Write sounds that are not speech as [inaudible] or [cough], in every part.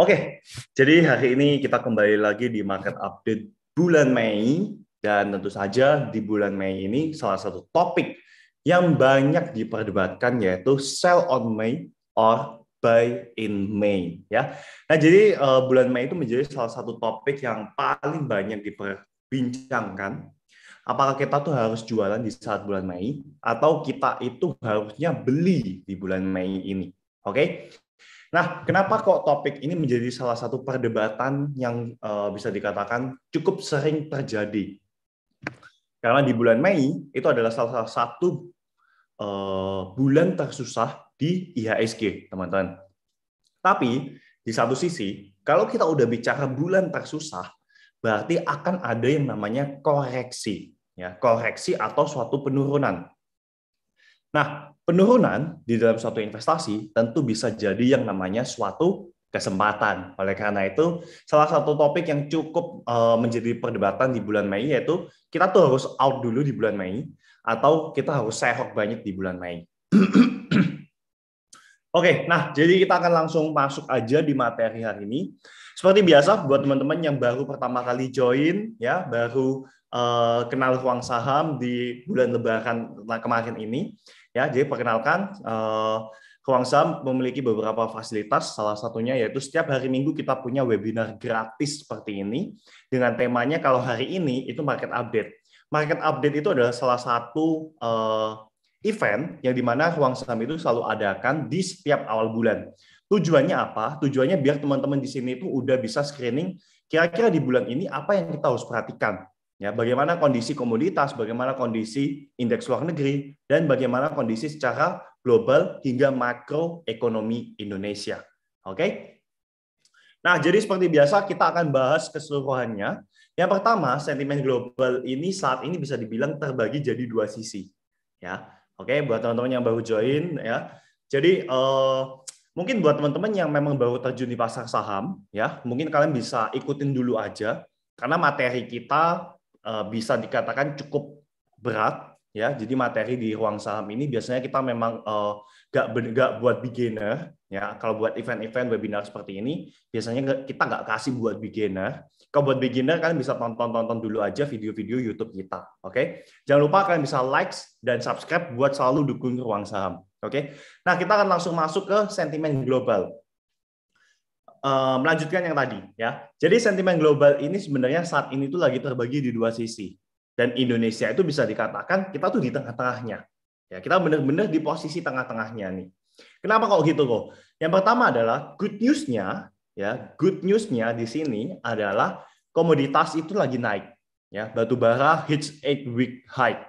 Oke, jadi hari ini kita kembali lagi di market update bulan Mei dan tentu saja di bulan Mei ini salah satu topik yang banyak diperdebatkan yaitu sell on May or buy in May ya. Nah, jadi uh, bulan Mei itu menjadi salah satu topik yang paling banyak diperbincangkan. Apakah kita tuh harus jualan di saat bulan Mei atau kita itu harusnya beli di bulan Mei ini? Oke. Okay? Nah, kenapa kok topik ini menjadi salah satu perdebatan yang uh, bisa dikatakan cukup sering terjadi? Karena di bulan Mei itu adalah salah satu uh, bulan tersusah di IHSG, teman-teman. Tapi di satu sisi, kalau kita udah bicara bulan tersusah, berarti akan ada yang namanya koreksi, ya koreksi atau suatu penurunan. Nah, penurunan di dalam suatu investasi tentu bisa jadi yang namanya suatu kesempatan. Oleh karena itu, salah satu topik yang cukup eh, menjadi perdebatan di bulan Mei yaitu kita tuh harus out dulu di bulan Mei atau kita harus sehok banyak di bulan Mei. [clears throat] Oke, nah jadi kita akan langsung masuk aja di materi hari ini. Seperti biasa buat teman-teman yang baru pertama kali join ya, baru Eh, kenal ruang saham di bulan Lebaran kemarin ini. Ya, jadi perkenalkan uh, saham memiliki beberapa fasilitas. Salah satunya yaitu setiap hari Minggu kita punya webinar gratis seperti ini dengan temanya kalau hari ini itu market update. Market update itu adalah salah satu eh, event yang dimana ruang saham itu selalu adakan di setiap awal bulan. Tujuannya apa? Tujuannya biar teman-teman di sini itu udah bisa screening kira-kira di bulan ini apa yang kita harus perhatikan Ya, bagaimana kondisi komoditas, bagaimana kondisi indeks luar negeri, dan bagaimana kondisi secara global hingga makroekonomi Indonesia. Oke? Okay? Nah, jadi seperti biasa kita akan bahas keseluruhannya. Yang pertama, sentimen global ini saat ini bisa dibilang terbagi jadi dua sisi. Ya. Oke, okay? buat teman-teman yang baru join ya. Jadi uh, mungkin buat teman-teman yang memang baru terjun di pasar saham ya, mungkin kalian bisa ikutin dulu aja karena materi kita Eh, bisa dikatakan cukup berat ya. Jadi materi di ruang saham ini biasanya kita memang eh, gak uh, gak buat beginner ya. Kalau buat event-event webinar seperti ini biasanya kita nggak kasih buat beginner. Kalau buat beginner kan bisa tonton-tonton dulu aja video-video YouTube kita, oke? Okay? Jangan lupa kalian bisa like dan subscribe buat selalu dukung ruang saham, oke? Okay? Nah kita akan langsung masuk ke sentimen global. Ehm, melanjutkan yang tadi ya. Jadi sentimen global ini sebenarnya saat ini tuh lagi terbagi di dua sisi dan Indonesia itu bisa dikatakan kita tuh di tengah-tengahnya. Ya, kita benar-benar di posisi tengah-tengahnya nih. Kenapa kok gitu kok? Yang pertama adalah good news-nya ya, good news-nya di sini adalah komoditas itu lagi naik ya, batu bara hits eight week high.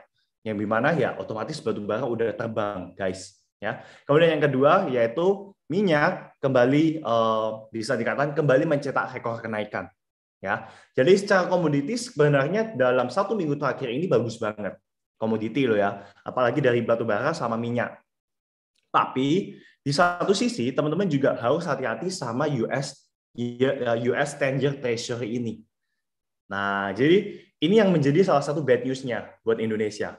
Yang dimana ya otomatis batu bara udah terbang, guys. Ya. Kemudian yang kedua yaitu minyak kembali uh, bisa dikatakan kembali mencetak rekor kenaikan. Ya, jadi secara komoditi sebenarnya dalam satu minggu terakhir ini bagus banget komoditi loh ya, apalagi dari batu bara sama minyak. Tapi di satu sisi teman-teman juga harus hati-hati sama US US 10 Treasury ini. Nah, jadi ini yang menjadi salah satu bad news-nya buat Indonesia.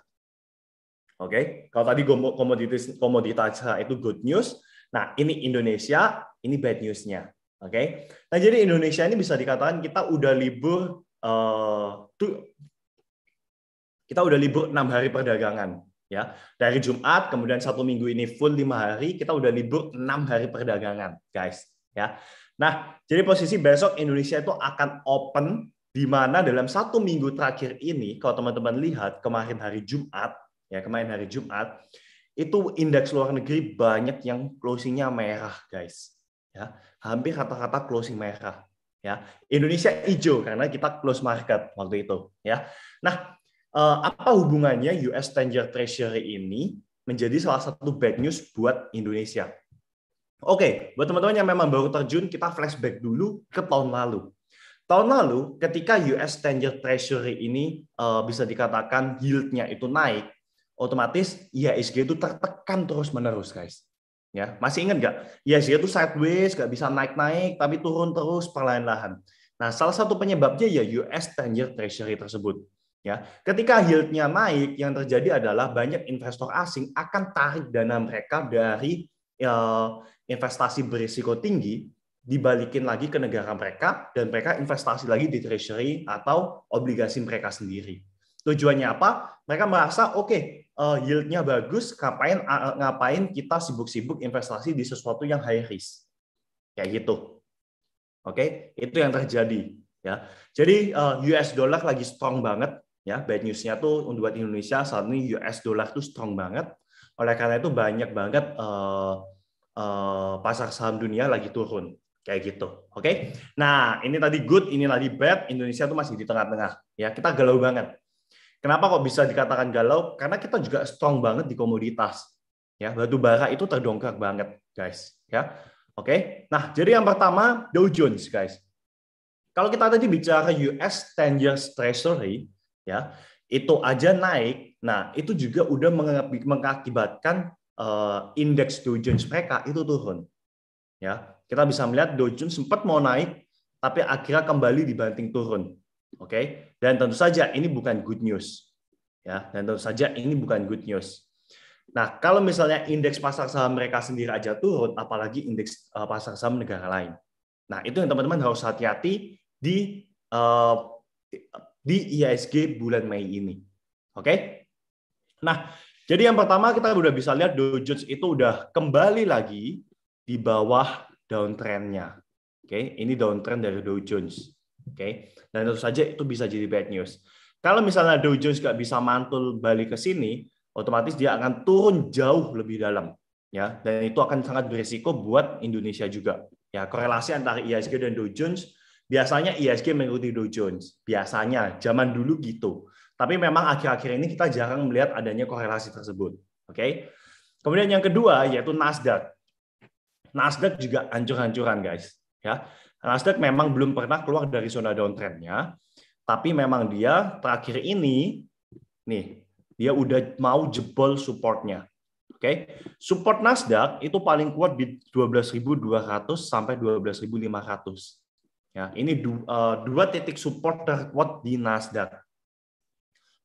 Oke, okay? kalau tadi komoditas komoditas itu good news, Nah, ini Indonesia, ini bad news-nya. Oke. Okay? Nah, jadi Indonesia ini bisa dikatakan kita udah libur uh, eh, tuh kita udah libur enam hari perdagangan ya dari Jumat kemudian satu minggu ini full lima hari kita udah libur enam hari perdagangan guys ya nah jadi posisi besok Indonesia itu akan open di mana dalam satu minggu terakhir ini kalau teman-teman lihat kemarin hari Jumat ya kemarin hari Jumat itu indeks luar negeri banyak yang closingnya merah, guys. Ya, hampir rata-rata closing merah. Ya, Indonesia hijau karena kita close market waktu itu. Ya, nah eh, apa hubungannya US 10-year Treasury ini menjadi salah satu bad news buat Indonesia? Oke, buat teman-teman yang memang baru terjun, kita flashback dulu ke tahun lalu. Tahun lalu, ketika US 10-year Treasury ini eh, bisa dikatakan yieldnya itu naik, otomatis IHSG itu tertekan terus-menerus, guys. Ya, masih ingat nggak? IHSG itu sideways, nggak bisa naik-naik, tapi turun terus perlahan-lahan. Nah, salah satu penyebabnya ya US 10-year Treasury tersebut. Ya, ketika yieldnya naik, yang terjadi adalah banyak investor asing akan tarik dana mereka dari ya, investasi berisiko tinggi dibalikin lagi ke negara mereka dan mereka investasi lagi di treasury atau obligasi mereka sendiri. Tujuannya apa? Mereka merasa oke okay, uh, eh, yieldnya bagus, ngapain uh, ngapain kita sibuk-sibuk investasi di sesuatu yang high risk kayak gitu. Oke, okay? itu yang terjadi ya. Jadi uh, eh, US dollar lagi strong banget ya. Bad news-nya tuh buat Indonesia saat ini US dollar tuh strong banget. Oleh karena itu banyak banget uh, uh, pasar saham dunia lagi turun kayak gitu. Oke. Okay? Nah, ini tadi good, ini tadi bad, Indonesia tuh masih di tengah-tengah ya. Kita galau banget. Kenapa kok bisa dikatakan galau? Karena kita juga strong banget di komoditas. Ya, batu bara itu terdongkrak banget, guys. Ya. Oke. Okay? Nah, jadi yang pertama Dow Jones, guys. Kalau kita tadi bicara US 10 years treasury, ya, itu aja naik. Nah, itu juga udah mengakibatkan uh, indeks Dow Jones mereka itu turun. Ya, kita bisa melihat Dow Jones sempat mau naik tapi akhirnya kembali dibanting turun. Oke. Okay? Dan tentu saja ini bukan good news. Ya, dan tentu saja ini bukan good news. Nah, kalau misalnya indeks pasar saham mereka sendiri aja turun, apalagi indeks eh, pasar saham negara lain. Nah, itu yang teman-teman harus hati-hati di uh, di IISG bulan Mei ini. Oke? Okay? Nah, jadi yang pertama kita sudah bisa lihat Dow Jones itu udah kembali lagi di bawah downtrendnya. Oke, okay? ini downtrend dari Dow Jones. Oke, okay? dan tentu saja itu bisa jadi bad news. Kalau misalnya Dow Jones nggak bisa mantul balik ke sini, otomatis dia akan turun jauh lebih dalam, ya. Dan itu akan sangat berisiko buat Indonesia juga. Ya, korelasi antara IHSG e dan Dow Jones biasanya IHSG e mengikuti Dow Jones. Biasanya, zaman dulu gitu. Tapi memang akhir-akhir ini kita jarang melihat adanya korelasi tersebut. Oke. Okay? Kemudian yang kedua yaitu Nasdaq. Nasdaq juga hancur-hancuran, guys. Ya. Nasdaq memang belum pernah keluar dari zona downtrendnya, tapi memang dia terakhir ini, nih, dia udah mau jebol supportnya. Oke, okay? support Nasdaq itu paling kuat di 12.200 sampai 12.500. Ya, ini dua, eh, dua titik support terkuat di Nasdaq.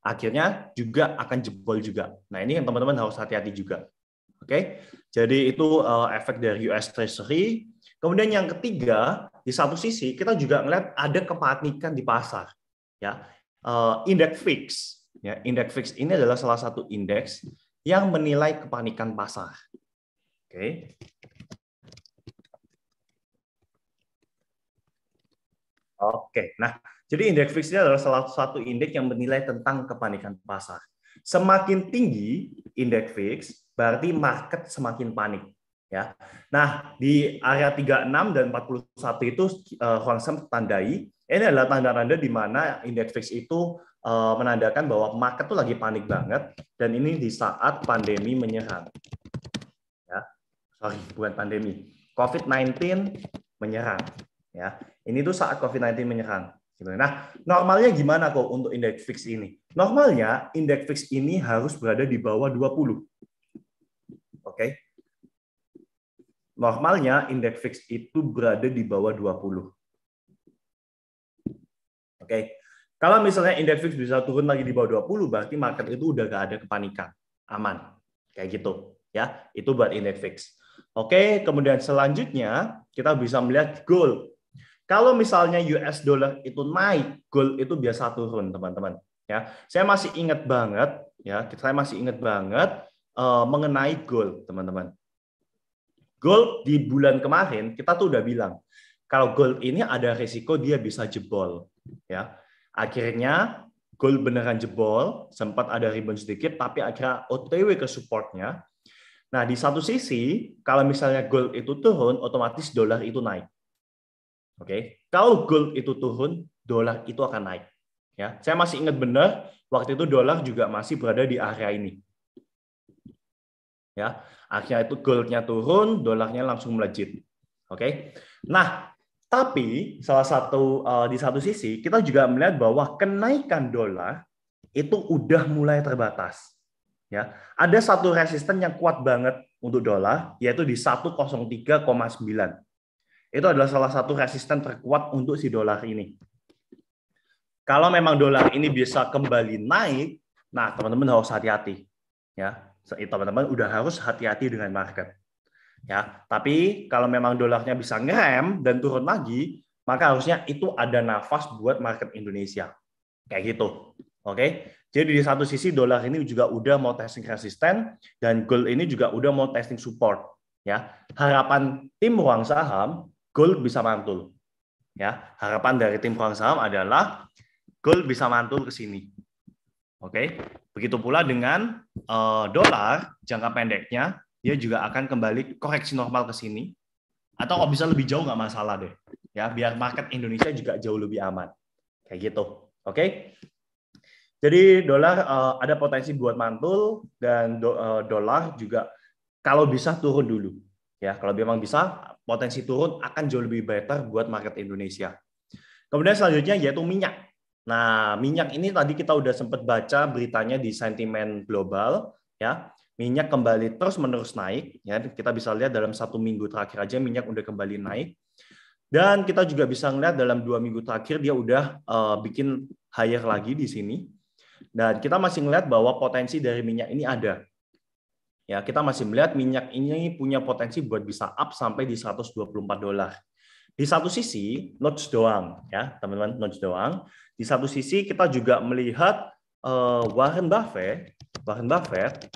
Akhirnya juga akan jebol juga. Nah, ini yang teman-teman harus hati-hati juga. Oke. Okay? Jadi itu eh, efek dari US Treasury. Kemudian yang ketiga, di satu sisi kita juga melihat ada kepanikan di pasar. Ya, uh, eh, indeks fix, ya indeks fix ini adalah salah satu indeks yang menilai kepanikan pasar. Oke. Okay. Oke, nah jadi indeks fix ini adalah salah satu indeks yang menilai tentang kepanikan pasar. Semakin tinggi indeks fix, berarti market semakin panik. Ya. Nah, di area 36 dan 41 itu uh, eh, itu tandai, ini adalah tanda-tanda di mana indeks fix itu uh, menandakan bahwa market tuh lagi panik banget dan ini di saat pandemi menyerang. Ya. Sorry, bukan pandemi. COVID-19 menyerang, ya. Ini tuh saat COVID-19 menyerang. Gitu. Nah, normalnya gimana kok untuk indeks fix ini? Normalnya indeks fix ini harus berada di bawah 20 Normalnya indeks fix itu berada di bawah 20. Oke. Okay. Kalau misalnya indeks fix bisa turun lagi di bawah 20, berarti market itu udah gak ada kepanikan. Aman. Kayak gitu. ya. Itu buat indeks fix. Oke, okay. kemudian selanjutnya kita bisa melihat gold. Kalau misalnya US dollar itu naik, gold itu biasa turun, teman-teman. Ya, saya masih ingat banget, ya, saya masih ingat banget uh, mengenai gold, teman-teman. Gold di bulan kemarin kita tuh udah bilang kalau gold ini ada risiko dia bisa jebol ya. Akhirnya gold beneran jebol, sempat ada rebound sedikit tapi akhirnya OTW ke supportnya. Nah, di satu sisi kalau misalnya gold itu turun, otomatis dolar itu naik. Oke. Okay? Kalau gold itu turun, dolar itu akan naik. Ya, saya masih ingat benar waktu itu dolar juga masih berada di area ini ya akhirnya itu goldnya turun dolarnya langsung melejit oke okay? nah tapi salah satu uh, di satu sisi kita juga melihat bahwa kenaikan dolar itu udah mulai terbatas ya ada satu resisten yang kuat banget untuk dolar yaitu di 103,9 itu adalah salah satu resisten terkuat untuk si dolar ini kalau memang dolar ini bisa kembali naik nah teman-teman harus hati-hati ya Eh, teman-teman udah harus hati-hati dengan market. Ya, tapi kalau memang dolarnya bisa ngerem dan turun lagi, maka harusnya itu ada nafas buat market Indonesia. Kayak gitu. Oke. Jadi di satu sisi dolar ini juga udah mau testing resisten dan gold ini juga udah mau testing support, ya. Harapan tim ruang saham gold bisa mantul. Ya, harapan dari tim ruang saham adalah gold bisa mantul ke sini Oke, begitu pula dengan uh, dolar jangka pendeknya dia juga akan kembali koreksi normal ke sini atau kalau bisa lebih jauh nggak masalah deh ya biar market Indonesia juga jauh lebih aman kayak gitu. Oke, jadi dolar uh, ada potensi buat mantul dan do, uh, dolar juga kalau bisa turun dulu ya kalau memang bisa potensi turun akan jauh lebih better buat market Indonesia. Kemudian selanjutnya yaitu minyak Nah, minyak ini tadi kita udah sempat baca beritanya di sentimen global, ya. Minyak kembali terus-menerus naik, ya. Kita bisa lihat dalam satu minggu terakhir aja minyak udah kembali naik. Dan kita juga bisa ngeliat dalam dua minggu terakhir dia udah uh, bikin higher lagi di sini. Dan kita masih melihat bahwa potensi dari minyak ini ada. Ya, kita masih melihat minyak ini punya potensi buat bisa up sampai di 124 dolar. Di satu sisi notes doang ya teman-teman notes doang. Di satu sisi kita juga melihat uh, Warren Buffett, Warren Buffett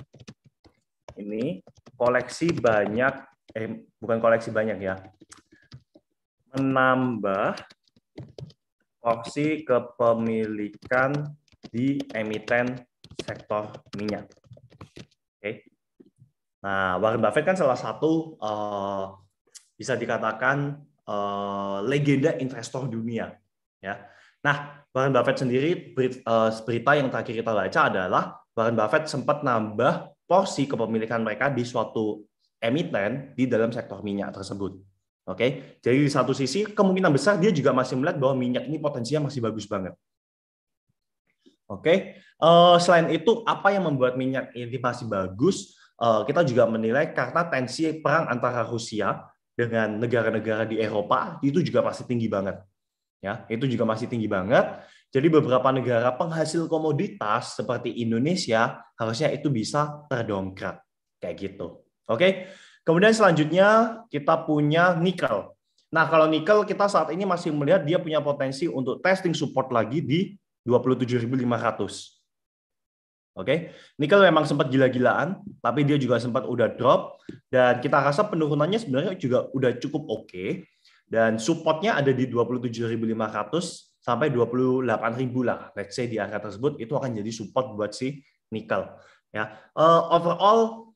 ini koleksi banyak eh bukan koleksi banyak ya menambah opsi kepemilikan di emiten sektor minyak. Oke. Okay. Nah, Warren Buffett kan salah satu uh, bisa dikatakan Eh, legenda investor dunia. Ya. Nah, Warren Buffett sendiri eh, berita yang terakhir kita baca adalah Warren Buffett sempat nambah porsi kepemilikan mereka di suatu emiten di dalam sektor minyak tersebut. Oke, jadi di satu sisi kemungkinan besar dia juga masih melihat bahwa minyak ini potensinya masih bagus banget. Oke, eh, selain itu apa yang membuat minyak ini masih bagus? kita juga menilai karena tensi perang antara Rusia dengan negara-negara di Eropa itu juga masih tinggi banget. Ya, itu juga masih tinggi banget. Jadi beberapa negara penghasil komoditas seperti Indonesia harusnya itu bisa terdongkrak kayak gitu. Oke. Kemudian selanjutnya kita punya nikel. Nah, kalau nikel kita saat ini masih melihat dia punya potensi untuk testing support lagi di 27.500. Oke, okay? nikel memang sempat gila-gilaan, tapi dia juga sempat udah drop dan kita rasa penurunannya sebenarnya juga udah cukup oke. Okay. Dan supportnya ada di 27.500 sampai 28.000 lah. Let's say di angka tersebut itu akan jadi support buat si nikel. Ya, uh, overall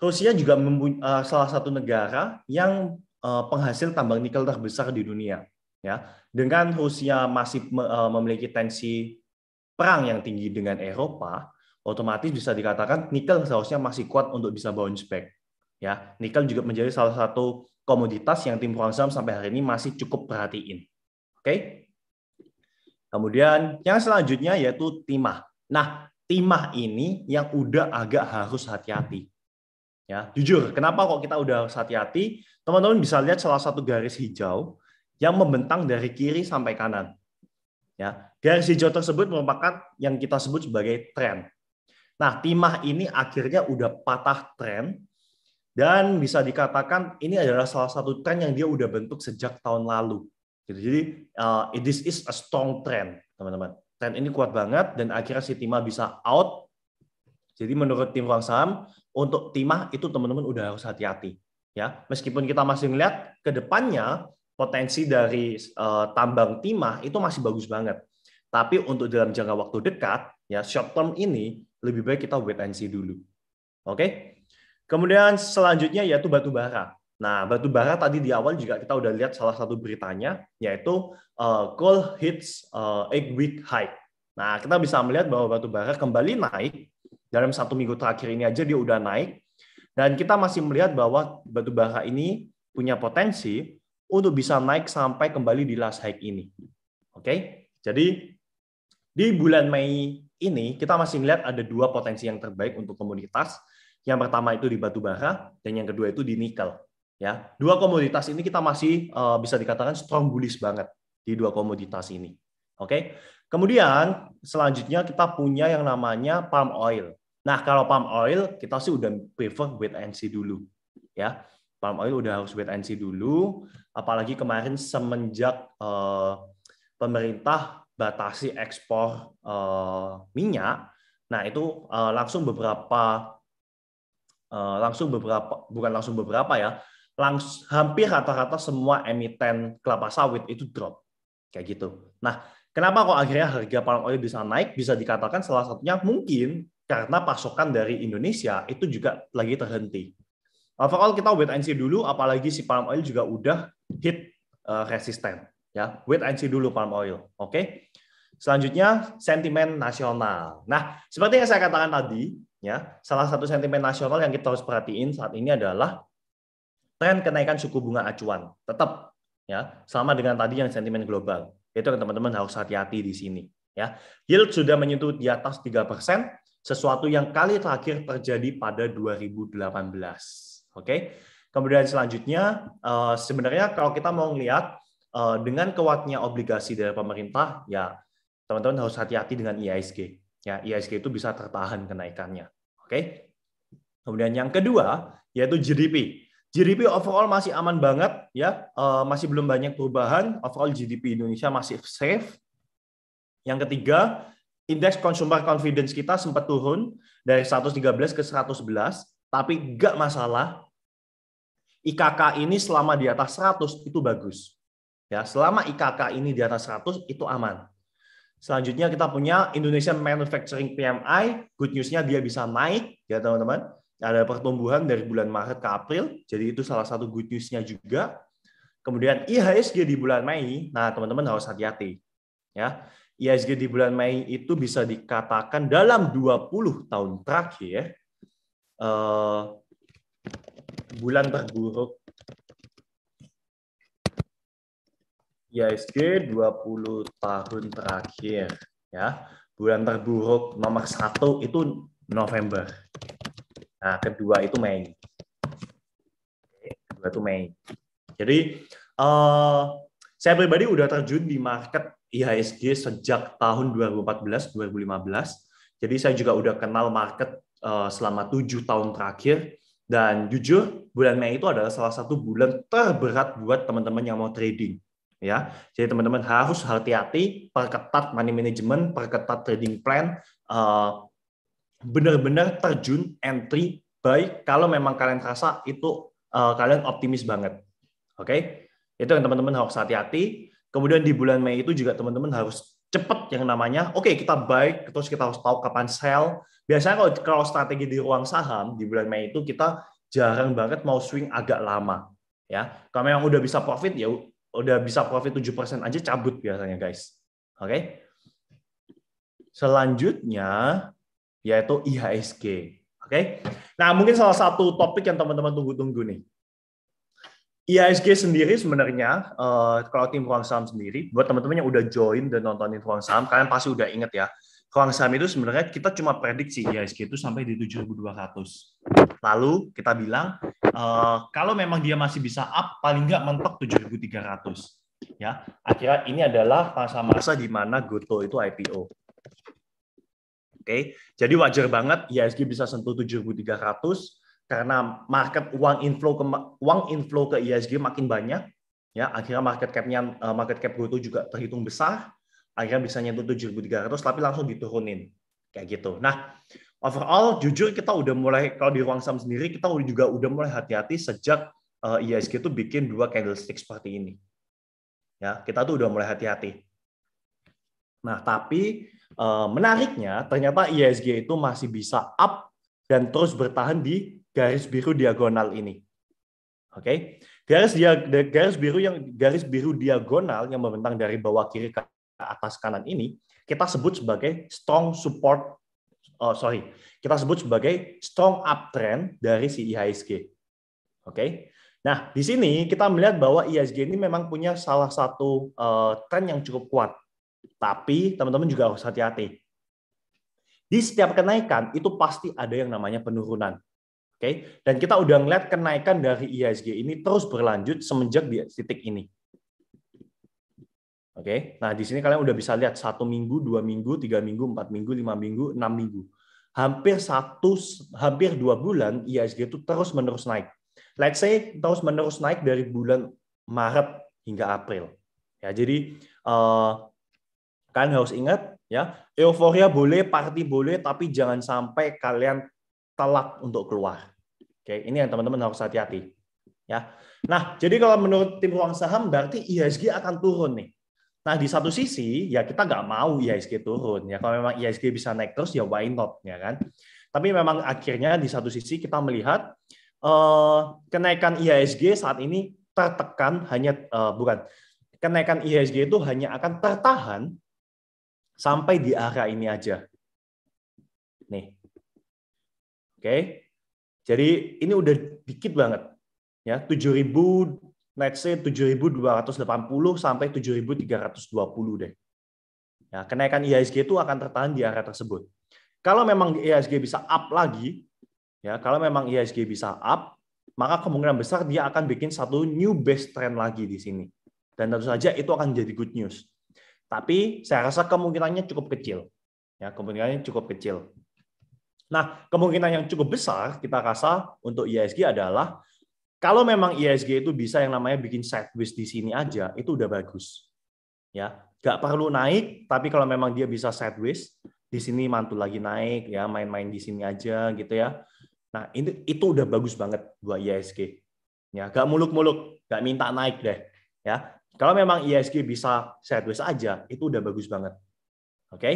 Rusia juga uh, salah satu negara yang uh, penghasil tambang nikel terbesar di dunia. Ya, dengan Rusia masih uh, memiliki tensi perang yang tinggi dengan Eropa, otomatis bisa dikatakan nikel seharusnya masih kuat untuk bisa bounce back. Ya, nikel juga menjadi salah satu komoditas yang tim saham sampai hari ini masih cukup perhatiin. Oke? Kemudian yang selanjutnya yaitu timah. Nah, timah ini yang udah agak harus hati-hati. Ya, jujur, kenapa kok kita udah harus hati-hati? Teman-teman bisa lihat salah satu garis hijau yang membentang dari kiri sampai kanan. Ya, garis hijau tersebut merupakan yang kita sebut sebagai tren Nah, timah ini akhirnya udah patah tren dan bisa dikatakan ini adalah salah satu tren yang dia udah bentuk sejak tahun lalu. Gitu. Jadi uh, this is a strong trend, teman-teman. Trend ini kuat banget dan akhirnya si timah bisa out. Jadi menurut tim ruang saham untuk timah itu teman-teman udah harus hati-hati ya. Meskipun kita masih melihat ke depannya potensi dari uh, tambang timah itu masih bagus banget. Tapi untuk dalam jangka waktu dekat ya short term ini lebih baik kita wait and see dulu. Oke? Okay? Kemudian selanjutnya yaitu batu bara. Nah, batu bara tadi di awal juga kita udah lihat salah satu beritanya yaitu uh, eh, coal hits uh, eh, eight week high. Nah, kita bisa melihat bahwa batu bara kembali naik dalam satu minggu terakhir ini aja dia udah naik dan kita masih melihat bahwa batu bara ini punya potensi untuk bisa naik sampai kembali di last high ini. Oke, okay? jadi di bulan Mei ini kita masih melihat ada dua potensi yang terbaik untuk komoditas. Yang pertama itu di batu bara dan yang kedua itu di nikel. Ya, dua komoditas ini kita masih eh, bisa dikatakan strong bullish banget di dua komoditas ini. Oke. Kemudian selanjutnya kita punya yang namanya palm oil. Nah, kalau palm oil kita sih udah prefer wait and see dulu. Ya. Palm oil udah harus wait and see dulu apalagi kemarin semenjak eh, pemerintah batasi ekspor eh, minyak, nah itu eh, langsung beberapa eh, langsung beberapa bukan langsung beberapa ya, langs hampir rata-rata semua emiten kelapa sawit itu drop kayak gitu. Nah, kenapa kok akhirnya harga palm oil bisa naik? Bisa dikatakan salah satunya mungkin karena pasokan dari Indonesia itu juga lagi terhenti. Overall kita wait and see dulu, apalagi si palm oil juga udah hit resisten. Ya, wait and see dulu palm oil. Oke. Okay? Selanjutnya sentimen nasional. Nah, seperti yang saya katakan tadi, ya, salah satu sentimen nasional yang kita harus perhatiin saat ini adalah tren kenaikan suku bunga acuan. Tetap ya, sama dengan tadi yang sentimen global. Itu yang teman-teman harus hati-hati di sini, ya. Yield sudah menyentuh di atas 3%, sesuatu yang kali terakhir terjadi pada 2018. Oke. Kemudian selanjutnya eh, sebenarnya kalau kita mau melihat Eh, dengan kuatnya obligasi dari pemerintah, ya teman-teman harus hati-hati dengan e IISG. Ya, e IISG itu bisa tertahan kenaikannya. Oke. Okay? Kemudian yang kedua yaitu GDP. GDP overall masih aman banget ya, eh, masih belum banyak perubahan. Overall GDP Indonesia masih safe. Yang ketiga, indeks consumer confidence kita sempat turun dari 113 ke 111, tapi nggak masalah. IKK ini selama di atas 100 itu bagus. Ya, selama IKK ini di atas 100 itu aman. Selanjutnya kita punya Indonesian Manufacturing PMI. Good news-nya dia bisa naik ya teman-teman. Ada pertumbuhan dari bulan Maret ke April. Jadi itu salah satu good news-nya juga. Kemudian IHSG di bulan Mei. Nah, teman-teman harus hati-hati. Ya. IHSG di bulan Mei itu bisa dikatakan dalam 20 tahun terakhir eh, bulan terburuk IISG 20 tahun terakhir ya bulan terburuk nomor satu itu November nah kedua itu Mei kedua itu Mei jadi uh, saya pribadi udah terjun di market IHSG sejak tahun 2014 2015 jadi saya juga udah kenal market uh, selama tujuh tahun terakhir dan jujur bulan Mei itu adalah salah satu bulan terberat buat teman-teman yang mau trading ya. Jadi teman-teman harus hati-hati, perketat money management, perketat trading plan, eh, benar-benar terjun entry baik kalau memang kalian rasa itu eh, kalian optimis banget. Oke? Okay? Itu yang teman-teman harus hati-hati. Kemudian di bulan Mei itu juga teman-teman harus cepat yang namanya, oke okay, kita buy, terus kita harus tahu kapan sell. Biasanya kalau, kalau strategi di ruang saham di bulan Mei itu kita jarang banget mau swing agak lama. Ya, kalau memang udah bisa profit ya udah bisa profit 7% aja cabut biasanya guys. Oke. Okay? Selanjutnya yaitu IHSG. Oke. Okay? Nah, mungkin salah satu topik yang teman-teman tunggu-tunggu nih. IHSG sendiri sebenarnya uh, kalau tim ruang saham sendiri buat teman-teman yang udah join dan nontonin ruang saham kalian pasti udah inget ya ruang saham itu sebenarnya kita cuma prediksi IHSG itu sampai di 7.200 lalu kita bilang Eh, kalau memang dia masih bisa up paling nggak mentok 7.300 ya akhirnya ini adalah masa-masa di mana Goto itu IPO oke jadi wajar banget IHSG bisa sentuh 7.300 karena market uang inflow ke uang inflow ke IHSG makin banyak ya akhirnya market cap-nya eh, market cap Goto juga terhitung besar akhirnya bisa nyentuh 7.300 tapi langsung diturunin Kayak gitu. Nah, overall jujur kita udah mulai kalau di ruang saham sendiri kita juga udah mulai hati-hati sejak eh, e uh, itu bikin dua candlestick seperti ini. Ya, kita tuh udah mulai hati-hati. Nah, tapi eh, menariknya ternyata ISG e itu masih bisa up dan terus bertahan di garis biru diagonal ini. Oke. Okay? Garis dia garis biru yang garis biru diagonal yang membentang dari bawah kiri ke atas kanan ini kita sebut sebagai strong support oh sorry kita sebut sebagai strong uptrend dari si e IHSG oke okay? nah di sini kita melihat bahwa e IHSG ini memang punya salah satu uh, eh, tren yang cukup kuat tapi teman-teman juga harus hati-hati di setiap kenaikan itu pasti ada yang namanya penurunan oke okay? dan kita udah ngeliat kenaikan dari e IHSG ini terus berlanjut semenjak di titik ini Oke, nah di sini kalian udah bisa lihat satu minggu, dua minggu, tiga minggu, empat minggu, lima minggu, enam minggu, hampir satu, hampir dua bulan IHSG itu terus menerus naik. Let's say terus menerus naik dari bulan Maret hingga April. Ya, jadi uh, kalian harus ingat ya, euforia boleh, party boleh, tapi jangan sampai kalian telat untuk keluar. Oke, ini yang teman-teman harus hati-hati. Ya, nah jadi kalau menurut tim ruang saham berarti IHSG akan turun nih Nah di satu sisi ya kita nggak mau e IHSG turun ya kalau memang e IHSG bisa naik terus ya why not ya kan. Tapi memang akhirnya di satu sisi kita melihat eh, kenaikan e IHSG saat ini tertekan hanya eh, bukan kenaikan IHSG itu hanya akan tertahan sampai di area ini aja. Nih. Oke. Jadi ini udah dikit banget ya 7000 let's say 7.280 sampai 7.320 deh. Ya, kenaikan IHSG itu akan tertahan di area tersebut. Kalau memang IHSG bisa up lagi, ya kalau memang IHSG bisa up, maka kemungkinan besar dia akan bikin satu new base trend lagi di sini. Dan tentu saja itu akan jadi good news. Tapi saya rasa kemungkinannya cukup kecil. Ya, kemungkinannya cukup kecil. Nah, kemungkinan yang cukup besar kita rasa untuk IHSG adalah kalau memang ISG e itu bisa yang namanya bikin sideways di sini aja, itu udah bagus. Ya, nggak perlu naik, tapi kalau memang dia bisa sideways, di sini mantul lagi naik, ya main-main di sini aja gitu ya. Nah, itu itu udah bagus banget buat ISG. E ya, nggak muluk-muluk, nggak minta naik deh. Ya, kalau memang ISG e bisa sideways aja, itu udah bagus banget. Oke. Okay?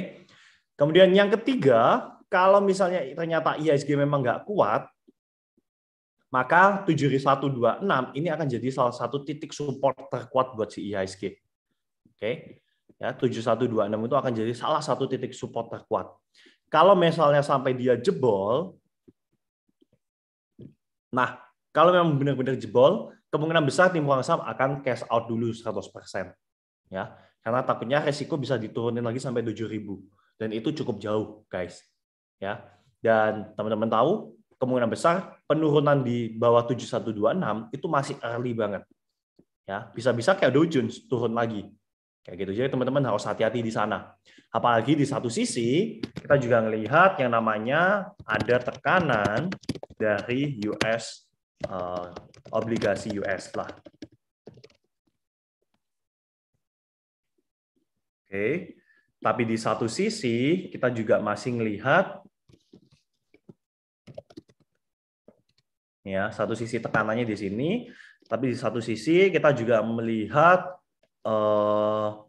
Kemudian yang ketiga, kalau misalnya ternyata ISG memang nggak kuat, maka 7126 ini akan jadi salah satu titik support terkuat buat si e IHSG. Oke. Okay? Ya, 7126 itu akan jadi salah satu titik support terkuat. Kalau misalnya sampai dia jebol, nah, kalau memang benar-benar jebol, kemungkinan besar tim uang saham akan cash out dulu 100%. Ya, karena takutnya resiko bisa diturunin lagi sampai 7000 dan itu cukup jauh, guys. Ya. Dan teman-teman tahu kemungkinan besar penurunan di bawah 7126 itu masih early banget. Ya, bisa-bisa kayak Dow Jones turun lagi. Kayak gitu. Jadi teman-teman harus hati-hati di sana. Apalagi di satu sisi kita juga melihat yang namanya ada tekanan dari US uh, eh, obligasi US lah. Oke. Okay. Tapi di satu sisi kita juga masih melihat Ya, satu sisi tekanannya di sini, tapi di satu sisi kita juga melihat uh,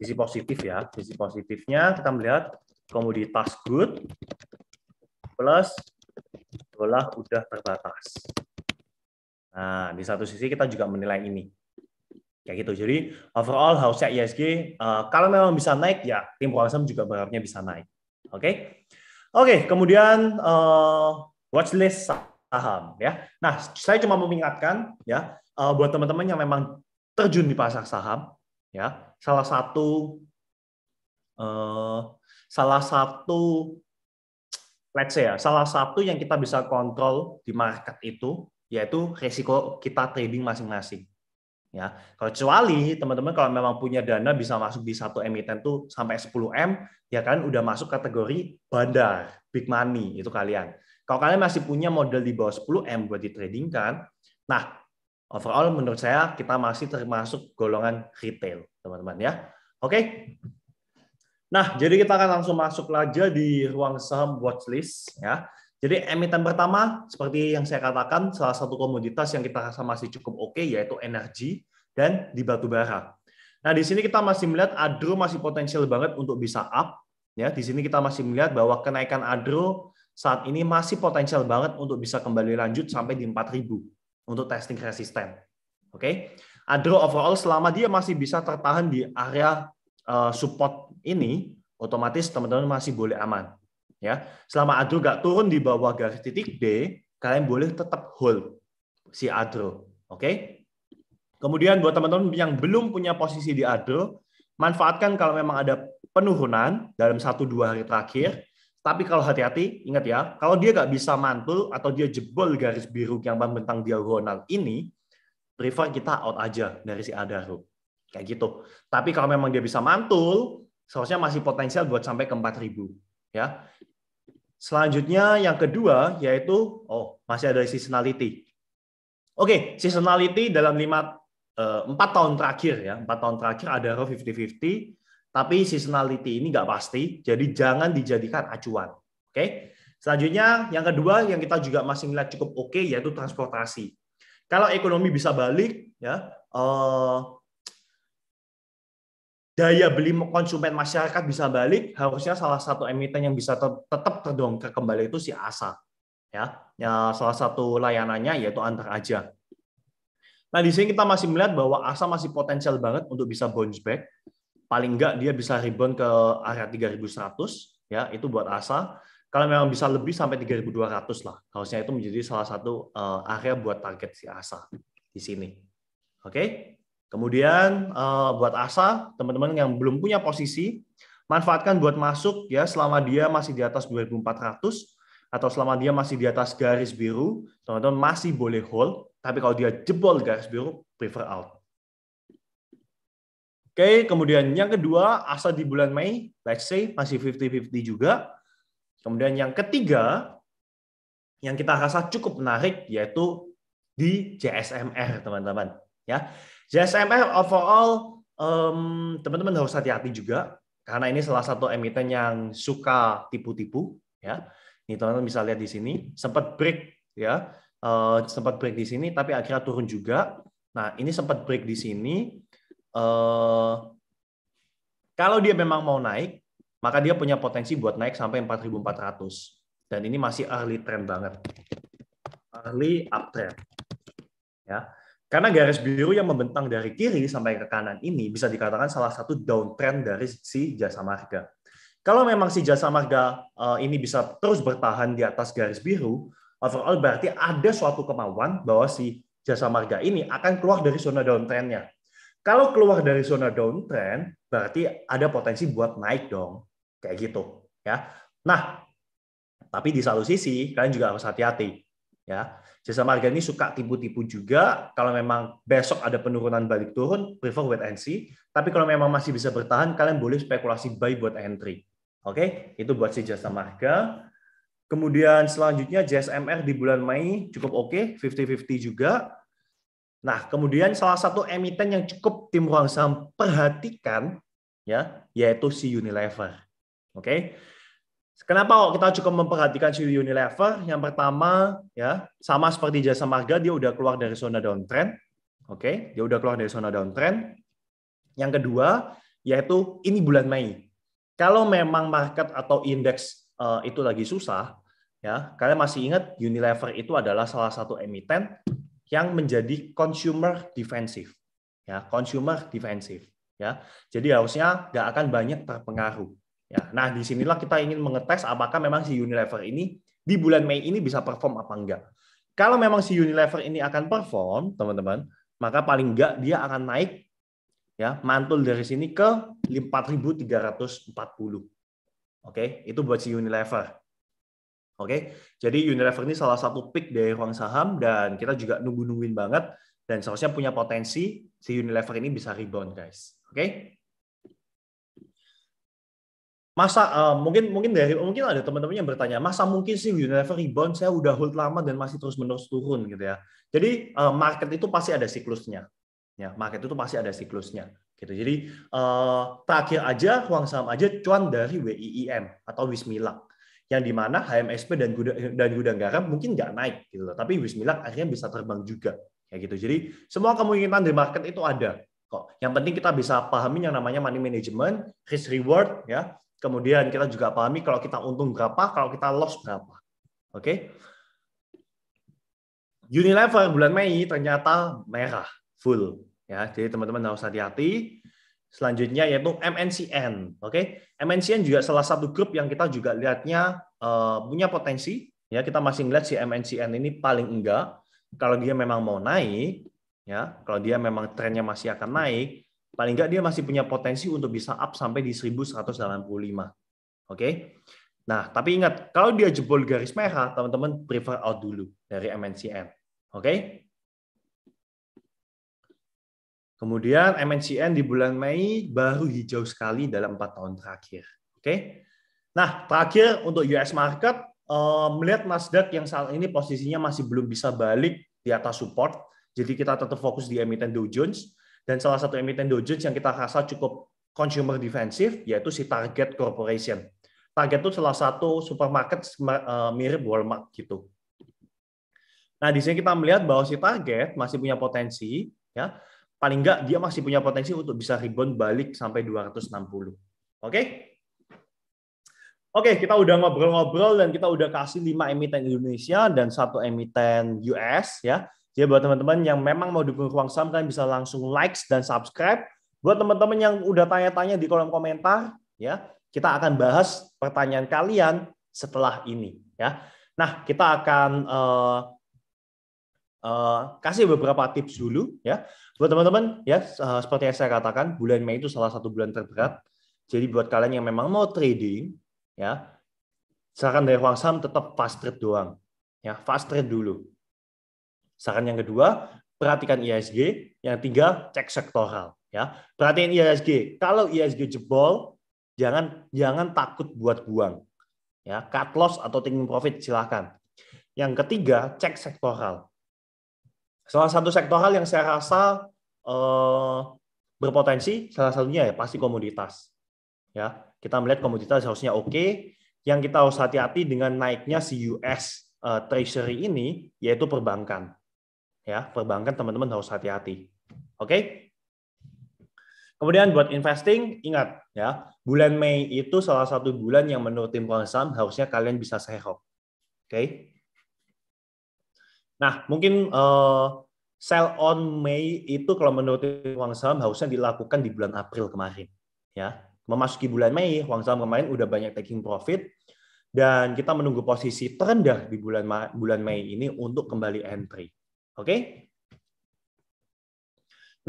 sisi positif ya. Sisi positifnya kita melihat komoditas good plus dolar udah terbatas. Nah, di satu sisi kita juga menilai ini. Kayak gitu. Jadi overall harusnya ISG e uh, eh, kalau memang bisa naik ya tim Kuasam juga berharapnya bisa naik. Oke. Okay? Oke, okay, kemudian uh, watchlist saham ya. Nah, saya cuma mengingatkan ya eh, buat teman-teman yang memang terjun di pasar saham ya, salah satu uh, salah satu let's say ya, salah satu yang kita bisa kontrol di market itu yaitu risiko kita trading masing-masing. Ya, kecuali teman-teman kalau memang punya dana bisa masuk di satu emiten tuh sampai 10 M, ya kan udah masuk kategori bandar, big money itu kalian. Kalau kalian masih punya modal di bawah 10M buat di trading kan, nah overall menurut saya kita masih termasuk golongan retail, teman-teman ya. Oke. Nah, jadi kita akan langsung masuk aja di ruang saham watchlist ya. Jadi emiten pertama seperti yang saya katakan salah satu komoditas yang kita rasa masih cukup oke okay, yaitu energi dan di batu bara. Nah, di sini kita masih melihat Adro masih potensial banget untuk bisa up ya. Di sini kita masih melihat bahwa kenaikan Adro saat ini masih potensial banget untuk bisa kembali lanjut sampai di 4000 untuk testing resisten. Oke. Okay? Adro overall selama dia masih bisa tertahan di area eh, support ini, otomatis teman-teman masih boleh aman. Ya. Selama Adro gak turun di bawah garis titik D, kalian boleh tetap hold si Adro. Oke. Okay? Kemudian buat teman-teman yang belum punya posisi di Adro, manfaatkan kalau memang ada penurunan dalam 1 2 hari terakhir tapi kalau hati-hati, ingat ya, kalau dia nggak bisa mantul atau dia jebol garis biru yang membentang diagonal ini, prefer kita out aja dari si Adaro. Kayak gitu. Tapi kalau memang dia bisa mantul, seharusnya masih potensial buat sampai ke 4000 ya. Selanjutnya yang kedua yaitu oh, masih ada seasonality. Oke, okay, seasonality dalam lima eh, empat tahun terakhir ya, empat tahun terakhir ada 50-50 tapi seasonality ini nggak pasti, jadi jangan dijadikan acuan. Oke. Okay? Selanjutnya yang kedua yang kita juga masih melihat cukup oke okay, yaitu transportasi. Kalau ekonomi bisa balik, ya eh, daya beli konsumen masyarakat bisa balik, harusnya salah satu emiten yang bisa ter tetap terdongkrak kembali itu si ASA. Ya, ya salah satu layanannya yaitu antar aja. Nah, di sini kita masih melihat bahwa ASA masih potensial banget untuk bisa bounce back paling enggak dia bisa rebound ke area 3100 ya itu buat Asa kalau memang bisa lebih sampai 3200 lah harusnya itu menjadi salah satu eh, area buat target si Asa di sini oke kemudian eh, buat Asa teman-teman yang belum punya posisi manfaatkan buat masuk ya selama dia masih di atas 2400 atau selama dia masih di atas garis biru teman-teman masih boleh hold tapi kalau dia jebol garis biru prefer out Oke, kemudian yang kedua, asal di bulan Mei, let's say masih 50-50 juga. Kemudian yang ketiga, yang kita rasa cukup menarik yaitu di JSMR, teman-teman. Ya, JSMR overall um, teman-teman harus hati-hati juga karena ini salah satu emiten yang suka tipu-tipu, ya. Ini teman-teman bisa lihat di sini, sempat break ya, uh, sempat break di sini tapi akhirnya turun juga. Nah, ini sempat break di sini, uh, kalau dia memang mau naik, maka dia punya potensi buat naik sampai 4.400. Dan ini masih ahli trend banget. ahli uptrend. Ya. Karena garis biru yang membentang dari kiri sampai ke kanan ini bisa dikatakan salah satu downtrend dari si jasa marga. Kalau memang si jasa marga eh, ini bisa terus bertahan di atas garis biru, overall berarti ada suatu kemauan bahwa si jasa marga ini akan keluar dari zona downtrendnya kalau keluar dari zona downtrend, berarti ada potensi buat naik dong. Kayak gitu, ya. Nah, tapi di satu sisi kalian juga harus hati-hati, ya. Jasa marga ini suka tipu-tipu juga. Kalau memang besok ada penurunan balik turun, prefer wait and see. Tapi kalau memang masih bisa bertahan, kalian boleh spekulasi buy buat entry. Oke, okay? itu buat si jasa marga. Kemudian selanjutnya JSMR di bulan Mei cukup oke, okay, 50-50 juga. Nah, kemudian salah satu emiten yang cukup tim ruang saham perhatikan ya, yaitu si Unilever. Oke. Okay? Kenapa kok kita cukup memperhatikan si Unilever? Yang pertama, ya, sama seperti jasa marga dia udah keluar dari zona downtrend. Oke, okay? dia udah keluar dari zona downtrend. Yang kedua, yaitu ini bulan Mei. Kalau memang market atau indeks uh, itu lagi susah, ya, kalian masih ingat Unilever itu adalah salah satu emiten yang menjadi consumer defensif, Ya, consumer defensif, Ya, jadi harusnya nggak akan banyak terpengaruh. Ya, nah disinilah kita ingin mengetes apakah memang si Unilever ini di bulan Mei ini bisa perform apa enggak. Kalau memang si Unilever ini akan perform, teman-teman, maka paling enggak dia akan naik ya mantul dari sini ke 4.340. Oke, itu buat si Unilever. Oke, okay? jadi Unilever ini salah satu pick dari ruang saham dan kita juga nunggu-nungguin banget dan seharusnya punya potensi si Unilever ini bisa rebound, guys. Oke? Okay? Masa uh, mungkin mungkin dari mungkin ada teman-teman yang bertanya, masa mungkin sih Unilever rebound? Saya udah hold lama dan masih terus-menerus turun gitu ya. Jadi uh, market itu pasti ada siklusnya. Ya, market itu pasti ada siklusnya gitu. Jadi uh, terakhir aja ruang saham aja cuan dari WIIM atau Wismilak yang dimana HMSP dan gudang, dan gudang garam mungkin nggak naik gitu loh. Tapi Wismilak akhirnya bisa terbang juga kayak gitu. Jadi semua kemungkinan di market itu ada kok. Yang penting kita bisa pahami yang namanya money management, risk reward ya. Kemudian kita juga pahami kalau kita untung berapa, kalau kita loss berapa. Oke. Okay? Unilever bulan Mei ternyata merah full ya. Jadi teman-teman harus hati-hati. Selanjutnya yaitu MNCN, oke? Okay? MNCN juga salah satu grup yang kita juga lihatnya uh, punya potensi. Ya, kita masih melihat si MNCN ini paling enggak kalau dia memang mau naik, ya, kalau dia memang trennya masih akan naik, paling enggak dia masih punya potensi untuk bisa up sampai di 1185. Oke. Okay? Nah, tapi ingat kalau dia jebol garis merah, teman-teman prefer out dulu dari MNCN. Oke? Okay? Kemudian MNCN di bulan Mei baru hijau sekali dalam empat tahun terakhir. Oke. Nah, terakhir untuk US market eh, melihat Nasdaq yang saat ini posisinya masih belum bisa balik di atas support, jadi kita tetap fokus di emiten Dow Jones dan salah satu emiten Dow Jones yang kita rasa cukup consumer defensif yaitu si Target Corporation. Target itu salah satu supermarket eh, mirip Walmart gitu. Nah, di sini kita melihat bahwa si Target masih punya potensi ya paling nggak dia masih punya potensi untuk bisa rebound balik sampai 260. Oke? Okay? Oke, okay, kita udah ngobrol-ngobrol dan kita udah kasih 5 emiten Indonesia dan satu emiten US ya. Jadi buat teman-teman yang memang mau dukung ruang saham kan bisa langsung like dan subscribe. Buat teman-teman yang udah tanya-tanya di kolom komentar ya, kita akan bahas pertanyaan kalian setelah ini ya. Nah, kita akan uh, Eh, kasih beberapa tips dulu ya buat teman-teman ya eh, seperti yang saya katakan bulan Mei itu salah satu bulan terberat jadi buat kalian yang memang mau trading ya saran dari Huang Sam tetap fast trade doang ya fast trade dulu saran yang kedua perhatikan ISG e yang tiga cek sektoral ya perhatikan ISG e kalau ISG e jebol jangan jangan takut buat buang ya cut loss atau taking profit silahkan yang ketiga cek sektoral Salah satu sektor hal yang saya rasa uh, berpotensi salah satunya ya pasti komoditas. Ya, kita melihat komoditas harusnya oke. Okay. Yang kita harus hati-hati dengan naiknya si US uh, eh, Treasury ini yaitu perbankan. Ya, perbankan teman-teman harus hati-hati. Oke? Okay? Kemudian buat investing, ingat ya, bulan Mei itu salah satu bulan yang menurut tim komnas harusnya kalian bisa sehok. Oke? Okay? Nah, mungkin uh, sell on May itu kalau menurut uang saham harusnya dilakukan di bulan April kemarin. Ya, memasuki bulan Mei, uang saham kemarin udah banyak taking profit dan kita menunggu posisi terendah di bulan bulan Mei ini untuk kembali entry. Oke? Okay?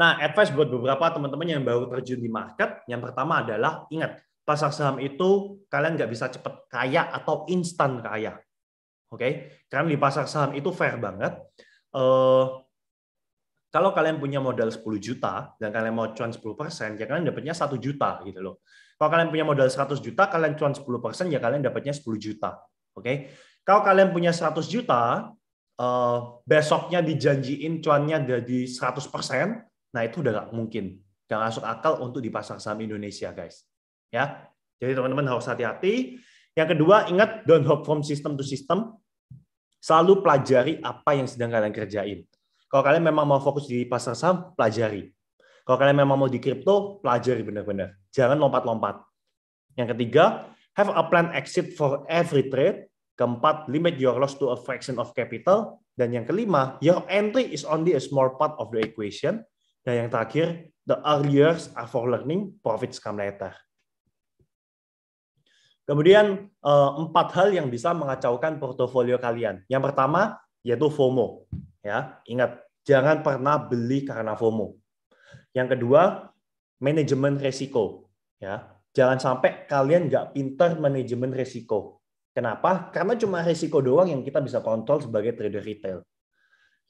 Nah, advice buat beberapa teman-teman yang baru terjun di market, yang pertama adalah ingat pasar saham itu kalian nggak bisa cepat kaya atau instan kaya Oke, okay? karena di pasar saham itu fair banget. Uh, kalau kalian punya modal 10 juta dan kalian mau cuan 10 persen, ya kalian dapatnya satu juta gitu loh. Kalau kalian punya modal 100 juta, kalian cuan 10 persen, ya kalian dapatnya 10 juta. Oke, okay? kalau kalian punya 100 juta, uh, besoknya dijanjiin cuannya jadi 100 persen, nah itu udah gak mungkin, gak masuk akal untuk di pasar saham Indonesia guys. Ya, jadi teman-teman harus hati-hati. Yang kedua, ingat don't hop from system to system. Selalu pelajari apa yang sedang kalian kerjain. Kalau kalian memang mau fokus di pasar saham, pelajari. Kalau kalian memang mau di kripto, pelajari benar-benar. Jangan lompat-lompat. Yang ketiga, have a plan exit for every trade. Keempat, limit your loss to a fraction of capital. Dan yang kelima, your entry is only a small part of the equation. Dan yang terakhir, the earlier are for learning, profits come later. Kemudian eh, empat hal yang bisa mengacaukan portofolio kalian. Yang pertama yaitu FOMO. Ya, ingat jangan pernah beli karena FOMO. Yang kedua manajemen resiko. Ya, jangan sampai kalian nggak pintar manajemen resiko. Kenapa? Karena cuma resiko doang yang kita bisa kontrol sebagai trader retail.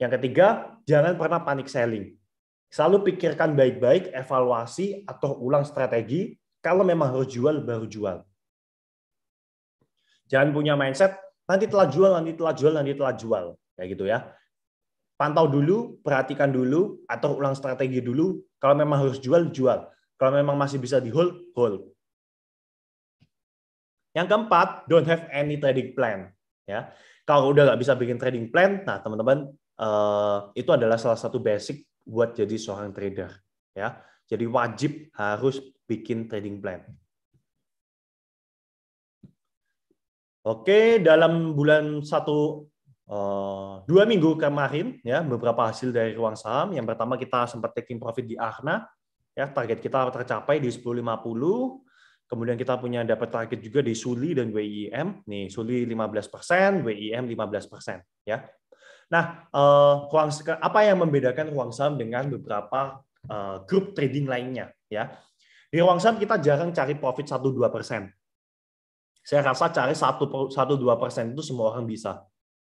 Yang ketiga, jangan pernah panik selling. Selalu pikirkan baik-baik, evaluasi, atau ulang strategi. Kalau memang harus jual, baru jual Jangan punya mindset nanti telah jual, nanti telah jual, nanti telah jual kayak gitu ya. Pantau dulu, perhatikan dulu, atau ulang strategi dulu. Kalau memang harus jual, jual. Kalau memang masih bisa di hold, hold. Yang keempat, don't have any trading plan. Ya, kalau udah nggak bisa bikin trading plan, nah teman-teman eh, itu adalah salah satu basic buat jadi seorang trader. Ya, jadi wajib harus bikin trading plan. Oke, dalam bulan satu eh, dua minggu kemarin ya beberapa hasil dari ruang saham. Yang pertama kita sempat taking profit di Arna, ya target kita tercapai di 1050. Kemudian kita punya dapat target juga di Suli dan WIM. Nih, Suli 15%, WIM 15%, ya. Nah, uh, ruang apa yang membedakan ruang saham dengan beberapa eh, grup trading lainnya, ya? Di ruang saham kita jarang cari profit satu dua persen. Saya rasa cari satu satu dua persen itu semua orang bisa.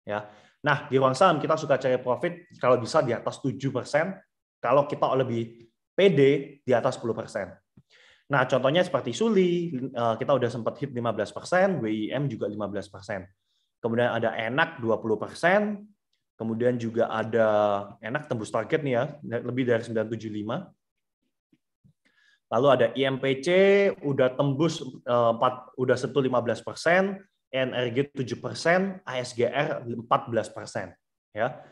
Ya. Nah, di ruang saham kita suka cari profit kalau bisa di atas tujuh persen, kalau kita lebih PD di atas 10 persen. Nah, contohnya seperti Suli, eh, kita udah sempat hit 15 persen, WIM juga 15 persen. Kemudian ada Enak 20 persen, kemudian juga ada Enak tembus target nih ya, lebih dari 975. Lalu ada IMPC e udah tembus eh, empat 4 udah sentuh 15 persen, NRG tujuh persen, ASGR 14 persen. Ya.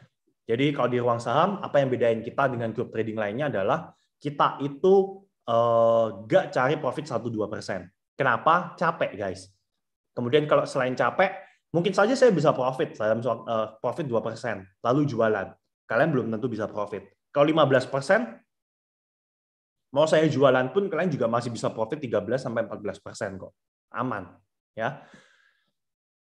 Jadi kalau di ruang saham, apa yang bedain kita dengan grup trading lainnya adalah kita itu uh, gak cari profit satu dua persen. Kenapa? Capek guys. Kemudian kalau selain capek, mungkin saja saya bisa profit dalam uh, profit persen, lalu jualan. Kalian belum tentu bisa profit. Kalau 15%, Mau saya jualan pun kalian juga masih bisa profit 13 sampai 14 persen kok. Aman. ya.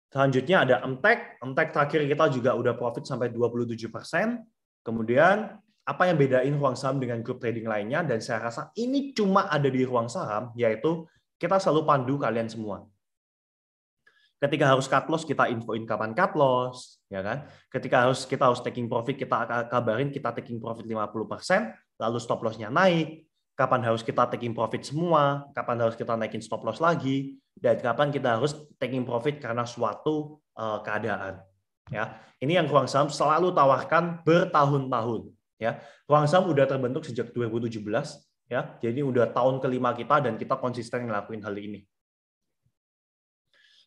Selanjutnya ada Emtek. Emtek terakhir kita juga udah profit sampai 27 persen. Kemudian apa yang bedain ruang saham dengan grup trading lainnya dan saya rasa ini cuma ada di ruang saham yaitu kita selalu pandu kalian semua. Ketika harus cut loss kita infoin kapan cut loss, ya kan? Ketika harus kita harus taking profit kita kabarin kita taking profit 50%, lalu stop lossnya naik kapan harus kita taking profit semua, kapan harus kita naikin stop loss lagi, dan kapan kita harus taking profit karena suatu uh, keadaan. Ya, ini yang ruang saham selalu tawarkan bertahun-tahun. Ya, ruang saham udah terbentuk sejak 2017. Ya, jadi udah tahun kelima kita dan kita konsisten ngelakuin hal ini.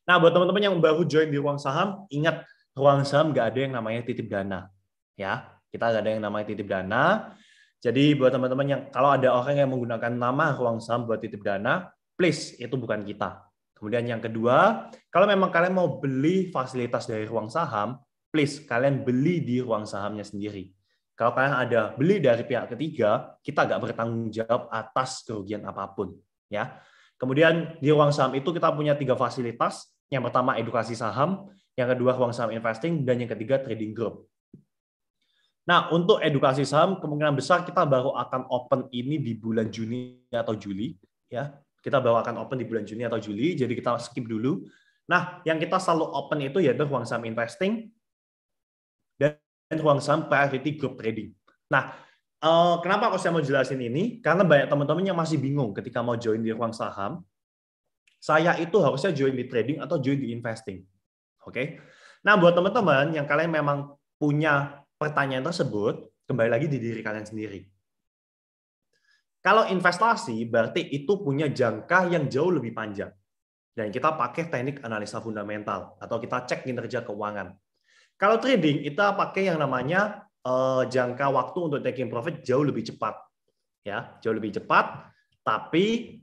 Nah, buat teman-teman yang baru join di ruang saham, ingat ruang saham nggak ada yang namanya titip dana. Ya, kita nggak ada yang namanya titip dana jadi buat teman-teman yang kalau ada orang yang menggunakan nama ruang saham buat titip dana, please itu bukan kita. Kemudian yang kedua, kalau memang kalian mau beli fasilitas dari ruang saham, please kalian beli di ruang sahamnya sendiri. Kalau kalian ada beli dari pihak ketiga, kita nggak bertanggung jawab atas kerugian apapun, ya. Kemudian di ruang saham itu kita punya tiga fasilitas. Yang pertama edukasi saham, yang kedua ruang saham investing, dan yang ketiga trading group. Nah, untuk edukasi saham kemungkinan besar kita baru akan open ini di bulan Juni atau Juli ya. Kita baru akan open di bulan Juni atau Juli, jadi kita skip dulu. Nah, yang kita selalu open itu yaitu ruang saham investing dan ruang saham priority group trading. Nah, eh, kenapa aku saya mau jelasin ini? Karena banyak teman-teman yang masih bingung ketika mau join di ruang saham. Saya itu harusnya join di trading atau join di investing. Oke. Okay? Nah, buat teman-teman yang kalian memang punya pertanyaan tersebut kembali lagi di diri kalian sendiri. Kalau investasi berarti itu punya jangka yang jauh lebih panjang. Dan kita pakai teknik analisa fundamental atau kita cek kinerja keuangan. Kalau trading kita pakai yang namanya uh, jangka waktu untuk taking profit jauh lebih cepat. Ya, jauh lebih cepat tapi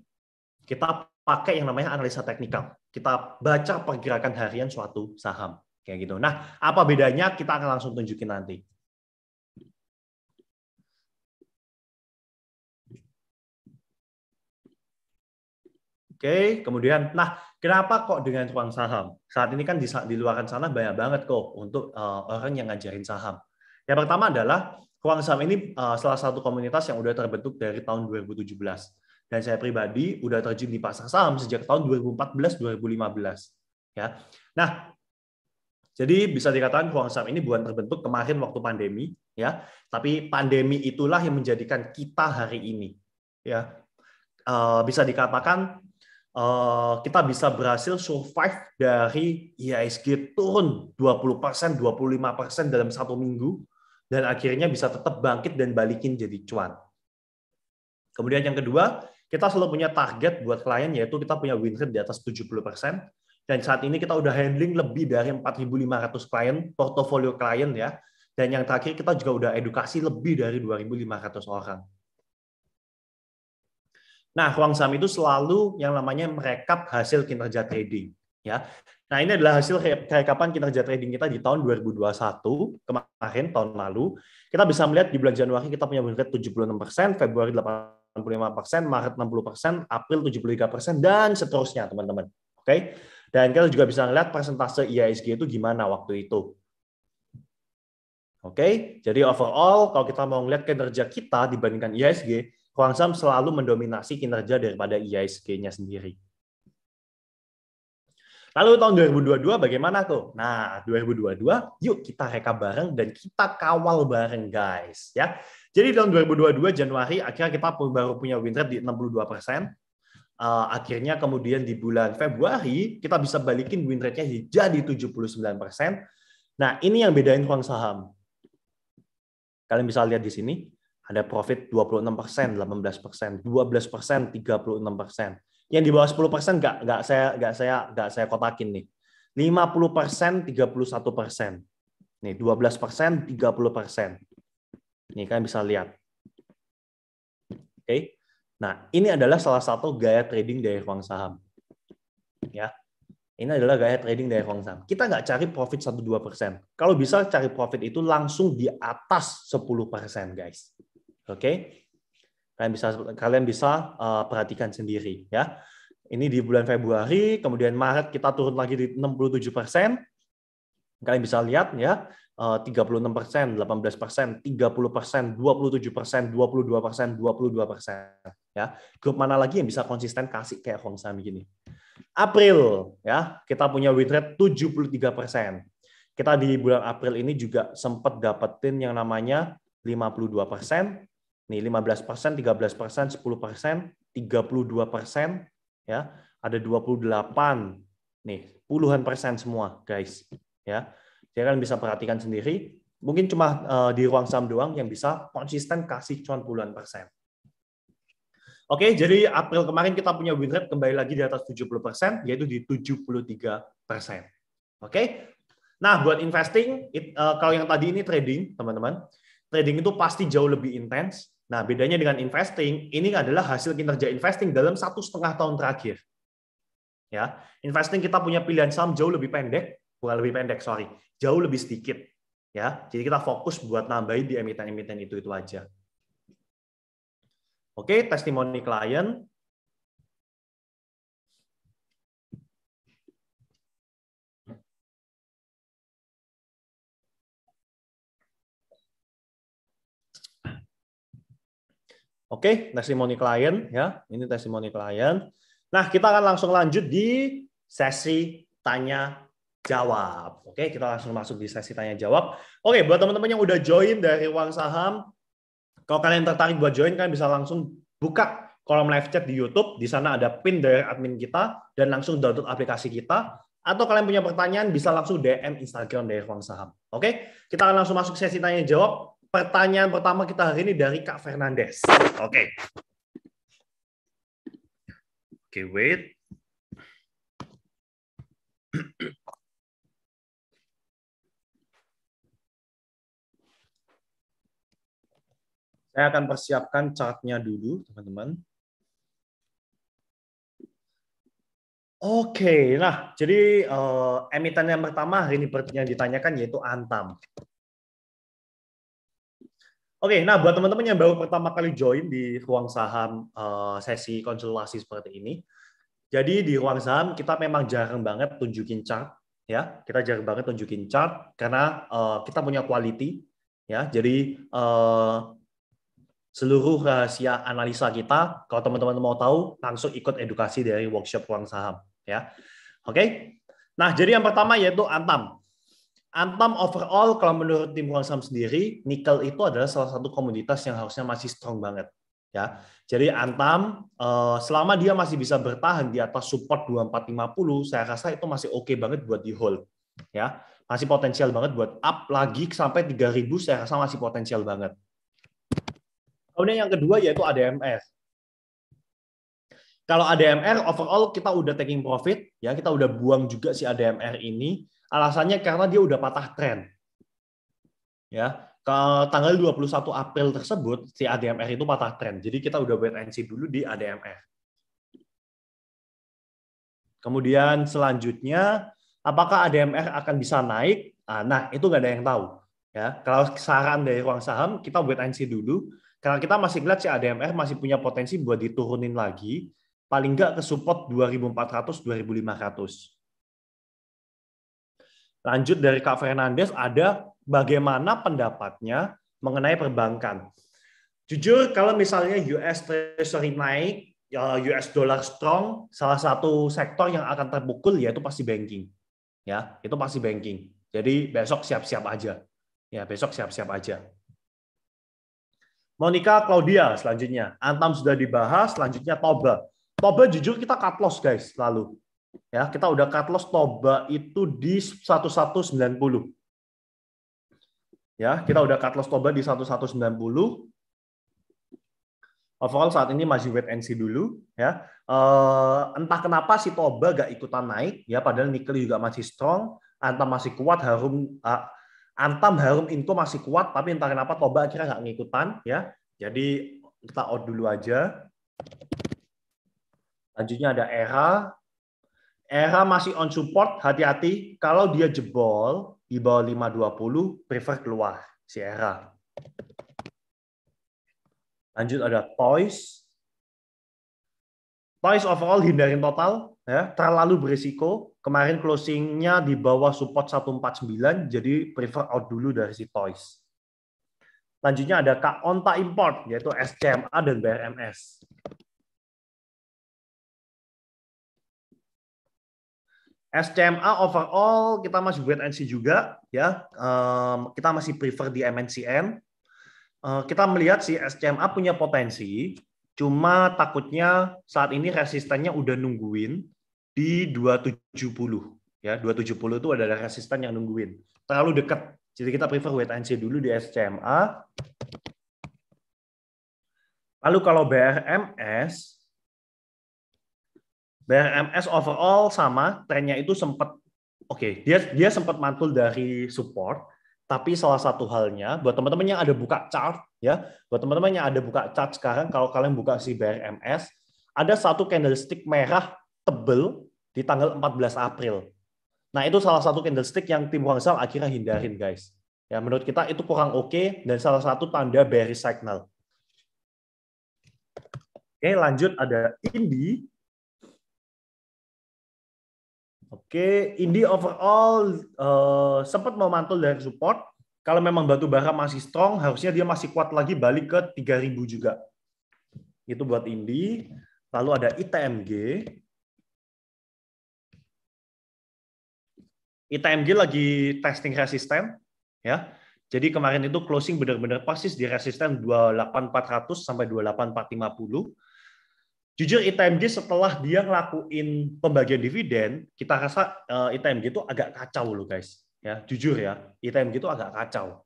kita pakai yang namanya analisa teknikal. Kita baca pergerakan harian suatu saham kayak gitu. Nah, apa bedanya? Kita akan langsung tunjukin nanti. Oke, kemudian, nah, kenapa kok dengan ruang saham? Saat ini kan di, di luar sana banyak banget kok untuk uh, orang yang ngajarin saham. Yang pertama adalah ruang saham ini uh, salah satu komunitas yang udah terbentuk dari tahun 2017. Dan saya pribadi udah terjun di pasar saham sejak tahun 2014-2015. Ya, nah jadi bisa dikatakan peluang saham ini bukan terbentuk kemarin waktu pandemi ya, tapi pandemi itulah yang menjadikan kita hari ini ya. Eh, bisa dikatakan eh, kita bisa berhasil survive dari e IISG turun 20%, 25% dalam satu minggu dan akhirnya bisa tetap bangkit dan balikin jadi cuan. Kemudian yang kedua, kita selalu punya target buat klien yaitu kita punya win rate di atas 70%. Dan saat ini kita udah handling lebih dari 4.500 klien, portofolio klien ya. Dan yang terakhir kita juga udah edukasi lebih dari 2.500 orang. Nah, ruang saham itu selalu yang namanya merekap hasil kinerja trading. Ya, Nah, ini adalah hasil rekapan kinerja trading kita di tahun 2021, kemarin tahun lalu. Kita bisa melihat di bulan Januari kita punya win rate 76%, Februari 85%, Maret 60%, April 73%, dan seterusnya, teman-teman. Oke? Okay? Dan kita juga bisa lihat persentase e IISG itu gimana waktu itu. Oke, okay? jadi overall kalau kita mau melihat kinerja kita dibandingkan e IISG, Sam selalu mendominasi kinerja daripada e IISG-nya sendiri. Lalu tahun 2022 bagaimana tuh? Nah, 2022 yuk kita reka bareng dan kita kawal bareng guys ya. Jadi tahun 2022 Januari akhirnya kita baru punya win rate di 62%. persen uh, akhirnya kemudian di bulan Februari kita bisa balikin win rate-nya jadi 79%. Nah, ini yang bedain ruang saham. Kalian bisa lihat di sini, ada profit 26%, 18%, 12%, 36%. Yang di bawah 10% nggak nggak saya nggak saya nggak saya kotakin nih. 50%, 31%. Nih, 12%, 30%. Nih, kalian bisa lihat. Oke. Okay Nah, ini adalah salah satu gaya trading dari ruang saham. Ya. Ini adalah gaya trading dari ruang saham. Kita nggak cari profit 1-2%. Kalau bisa cari profit itu langsung di atas 10%, guys. Oke? Okay? Kalian bisa kalian bisa uh, perhatikan sendiri ya. Ini di bulan Februari, kemudian Maret kita turun lagi di 67%. Kalian bisa lihat ya, 36 eh, persen, 18 persen, 30 persen, 27 persen, 22 persen, 22 persen ya grup mana lagi yang bisa konsisten kasih kayak Hong Sami gini April ya kita punya win rate 73 persen kita di bulan April ini juga sempat dapetin yang namanya 52 persen nih 15 persen 13 persen 10 persen 32 persen ya ada 28 nih puluhan persen semua guys ya jadi kan bisa perhatikan sendiri mungkin cuma eh, di ruang saham doang yang bisa konsisten kasih cuan puluhan persen Oke, jadi April kemarin kita punya win rate kembali lagi di atas 70%, yaitu di 73%. Oke? Nah, buat investing, it, uh, kalau yang tadi ini trading, teman-teman, trading itu pasti jauh lebih intens. Nah, bedanya dengan investing, ini adalah hasil kinerja investing dalam satu setengah tahun terakhir. Ya, investing kita punya pilihan saham jauh lebih pendek, bukan lebih pendek, sorry, jauh lebih sedikit. Ya, jadi kita fokus buat nambahin di emiten-emiten itu itu aja. Oke, testimoni klien. Oke, testimoni klien ya. Ini testimoni klien. Nah, kita akan langsung lanjut di sesi tanya jawab. Oke, kita langsung masuk di sesi tanya jawab. Oke, buat teman-teman yang udah join dari Uang Saham, kalau kalian tertarik buat join, kalian bisa langsung buka kolom live chat di YouTube. Di sana ada pin dari admin kita dan langsung download aplikasi kita. Atau kalian punya pertanyaan bisa langsung DM Instagram dari Ruang Saham. Oke, kita akan langsung masuk sesi tanya jawab. Pertanyaan pertama kita hari ini dari Kak Fernandes. Oke. Oke, wait. [clears throat] Saya akan persiapkan chartnya dulu, teman-teman. Oke, nah jadi uh, emiten yang pertama hari ini yang ditanyakan yaitu Antam. Oke, nah buat teman-teman yang baru pertama kali join di ruang saham uh, sesi konsultasi seperti ini, jadi di ruang saham kita memang jarang banget tunjukin chart, ya kita jarang banget tunjukin chart karena uh, kita punya quality, ya jadi uh, seluruh rahasia analisa kita. Kalau teman-teman mau tahu, langsung ikut edukasi dari workshop uang saham. Ya, oke. Okay? Nah, jadi yang pertama yaitu Antam. Antam overall kalau menurut tim uang saham sendiri, nikel itu adalah salah satu komoditas yang harusnya masih strong banget. Ya, jadi Antam eh, selama dia masih bisa bertahan di atas support 2450, saya rasa itu masih oke okay banget buat di hold. Ya, masih potensial banget buat up lagi sampai 3000 saya rasa masih potensial banget Kemudian yang kedua yaitu ADMR. Kalau ADMR overall kita udah taking profit, ya kita udah buang juga si ADMR ini. Alasannya karena dia udah patah tren. Ya, ke tanggal 21 April tersebut si ADMR itu patah tren. Jadi kita udah buat NC dulu di ADMR. Kemudian selanjutnya apakah ADMR akan bisa naik? Ah, nah, itu nggak ada yang tahu. Ya, kalau saran dari ruang saham kita buat NC dulu karena kita masih lihat si ADMR masih punya potensi buat diturunin lagi, paling nggak ke support 2400-2500. Lanjut dari Kak Fernandes, ada bagaimana pendapatnya mengenai perbankan. Jujur, kalau misalnya US Treasury naik, ya, US dollar strong, salah satu sektor yang akan terpukul yaitu pasti banking. Ya, itu pasti banking. Jadi besok siap-siap aja. Ya, besok siap-siap aja. Monica Claudia selanjutnya. Antam sudah dibahas, selanjutnya Toba. Toba jujur kita cut loss guys lalu. Ya, kita udah cut loss Toba itu di 1190. Ya, kita udah cut loss Toba di 1190. Overall saat ini masih wait and see dulu ya. Eh, entah kenapa si Toba gak ikutan naik ya padahal nikel juga masih strong, Antam masih kuat, Harum Antam Harum Inko masih kuat, tapi entah kenapa Toba akhirnya nggak ngikutan ya. Jadi kita out dulu aja. Lanjutnya ada Era. Era masih on support, hati-hati. Kalau dia jebol di bawah 520, prefer keluar si Era. Lanjut ada Toys. Toys overall hindarin total, ya terlalu berisiko. Kemarin closingnya di bawah support 149, jadi prefer out dulu dari si Toys. Selanjutnya ada Kak Onta Import, yaitu SCMA dan BRMS. SCMA overall kita masih wait and juga ya. kita masih prefer di MNCN. Eh, kita melihat si SCMA punya potensi, cuma takutnya saat ini resistennya udah nungguin di 270 ya 270 itu adalah resisten yang nungguin terlalu dekat jadi kita prefer wait and see dulu di SCMA lalu kalau BRMS BRMS overall sama trennya itu sempat oke okay, dia dia sempat mantul dari support tapi salah satu halnya buat teman-teman yang ada buka chart ya buat teman-teman yang ada buka chart sekarang kalau kalian buka si BRMS ada satu candlestick merah tebel di tanggal 14 April. Nah, itu salah satu candlestick yang tim Wangsal akhirnya hindarin, guys. Ya, menurut kita itu kurang oke okay, dan salah satu tanda bearish signal. Oke, lanjut ada Indi. Oke, Indi overall uh, sempat memantul dari support. Kalau memang batu bara masih strong, harusnya dia masih kuat lagi balik ke 3000 juga. Itu buat Indi. Lalu ada ITMG. ITMG lagi testing resisten ya. Jadi kemarin itu closing benar-benar persis di resisten 28400 sampai 28450. Jujur ITMG setelah dia ngelakuin pembagian dividen, kita rasa uh, eh, ITMG itu agak kacau loh guys. Ya, jujur ya, ITMG itu agak kacau.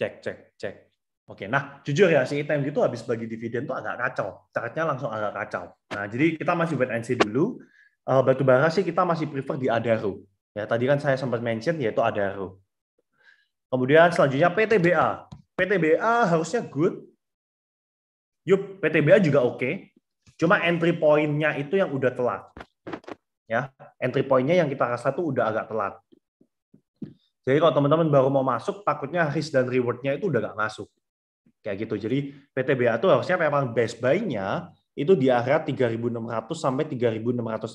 Cek cek cek. Oke, nah jujur ya si ITMG itu habis bagi dividen tuh agak kacau, chartnya langsung agak kacau. Nah jadi kita masih wait and see dulu. Uh, eh, batu bara sih kita masih prefer di Adaro. Ya tadi kan saya sempat mention yaitu Adaro. Kemudian selanjutnya PTBA. PTBA harusnya good. Yup, PTBA juga oke. Okay. Cuma entry point-nya itu yang udah telat. Ya, entry point-nya yang kita rasa tuh udah agak telat. Jadi kalau teman-teman baru mau masuk, takutnya risk dan reward-nya itu udah gak masuk. Kayak gitu. Jadi PTBA itu harusnya memang best buy-nya itu di area 3.600 sampai 3.650.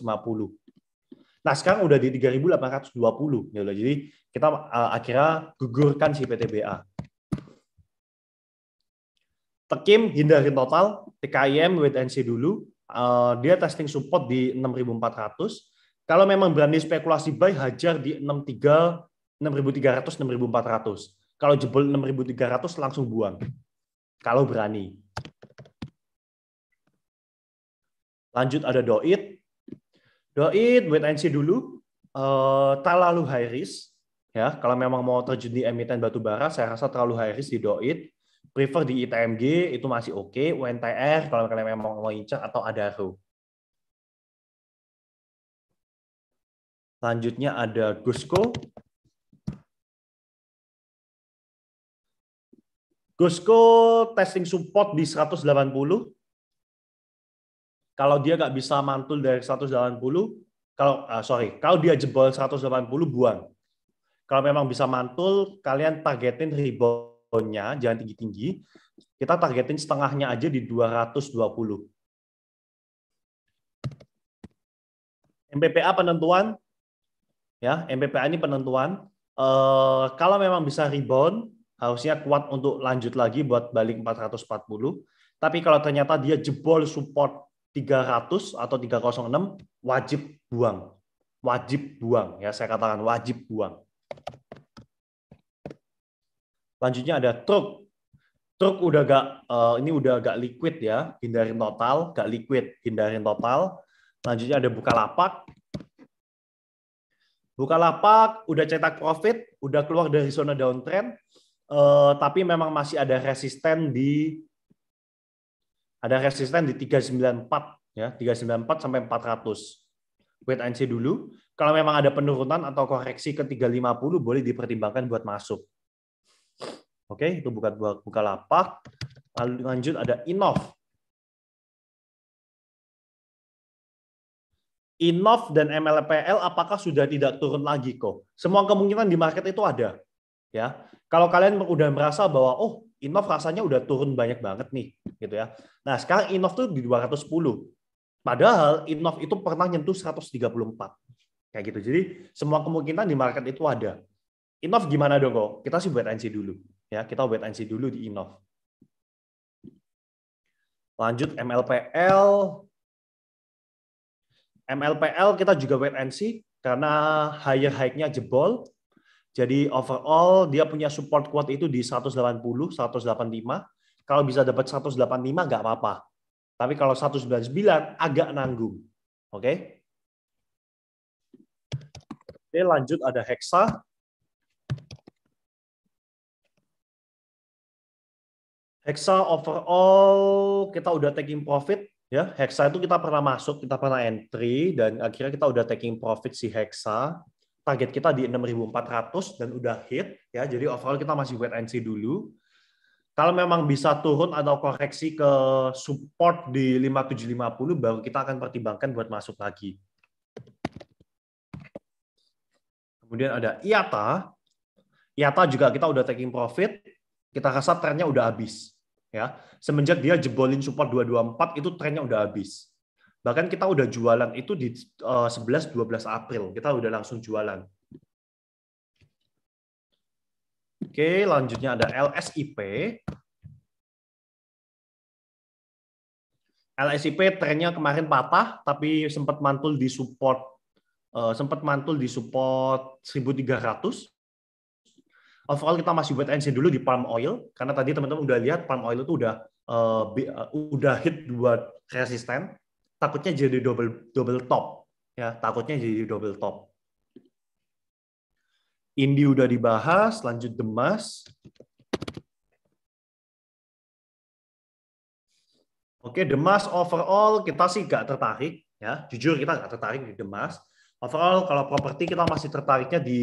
Nah sekarang udah di 3.820 udah. Jadi kita eh, akhirnya gugurkan si PTBA. Tekim hindari total, TKIM wait and see dulu. Eh, dia testing support di 6.400. Kalau memang berani spekulasi buy hajar di 63 6.300 6.400. Kalau jebol 6.300 langsung buang kalau berani. Lanjut ada doit. Doit wait and see dulu. Uh, terlalu high risk. Ya, kalau memang mau terjun di emiten batu bara, saya rasa terlalu high risk di doit. Prefer di ITMG itu masih oke. Okay. UNTR kalau kalian memang mau incer atau ada Adaro. Selanjutnya ada Gusco. Gusko testing support di 180. Kalau dia nggak bisa mantul dari 180, kalau uh, sorry, kalau dia jebol 180 buang. Kalau memang bisa mantul, kalian targetin reboundnya, jangan tinggi-tinggi. Kita targetin setengahnya aja di 220. MPPA penentuan, ya MPPA ini penentuan. Uh, kalau memang bisa rebound, harusnya kuat untuk lanjut lagi buat balik 440. Tapi kalau ternyata dia jebol support 300 atau 306, wajib buang. Wajib buang, ya saya katakan wajib buang. Selanjutnya ada truk. Truk udah gak, eh, ini udah agak liquid ya, hindarin total, gak liquid, hindarin total. Selanjutnya ada buka lapak, Bukalapak udah cetak profit, udah keluar dari zona downtrend, eh, tapi memang masih ada resisten di ada resisten di 394 ya 394 sampai 400 wait and see dulu kalau memang ada penurunan atau koreksi ke 350 boleh dipertimbangkan buat masuk oke okay, itu bukan buka lapak lalu lanjut ada Inov, Inov dan MLPL apakah sudah tidak turun lagi kok? Semua kemungkinan di market itu ada ya kalau kalian udah merasa bahwa oh Innov rasanya udah turun banyak banget nih gitu ya nah sekarang Innov tuh di 210 padahal Innov itu pernah nyentuh 134 kayak gitu jadi semua kemungkinan di market itu ada Innov gimana dong kok kita sih buat NC dulu ya kita buat NC dulu di Innov lanjut MLPL MLPL kita juga wait and see karena higher high-nya jebol jadi overall dia punya support kuat itu di 180, 185. Kalau bisa dapat 185 nggak apa-apa. Tapi kalau 199 agak nanggung. Oke. Okay? Oke, lanjut ada hexa. Hexa overall kita udah taking profit ya. Hexa itu kita pernah masuk, kita pernah entry dan akhirnya kita udah taking profit si Hexa target kita di 6.400 dan udah hit ya. Jadi overall kita masih wait and see dulu. Kalau memang bisa turun atau koreksi ke support di 5750 baru kita akan pertimbangkan buat masuk lagi. Kemudian ada IATA. IATA juga kita udah taking profit, kita rasa trennya udah habis. Ya, semenjak dia jebolin support 224 itu trennya udah habis. Bahkan kita udah jualan itu di 11-12 eh, April, kita udah langsung jualan. Oke, lanjutnya ada LSIP. LSIP trennya kemarin patah, tapi sempat mantul di support eh, sempat mantul di support 1300 overall kita masih wait and dulu di palm oil karena tadi teman-teman udah lihat palm oil itu udah eh, udah hit dua resisten takutnya jadi double double top ya takutnya jadi double top Indi udah dibahas, lanjut demas. Oke, demas overall kita sih nggak tertarik, ya. Jujur kita nggak tertarik di demas. Overall kalau properti kita masih tertariknya di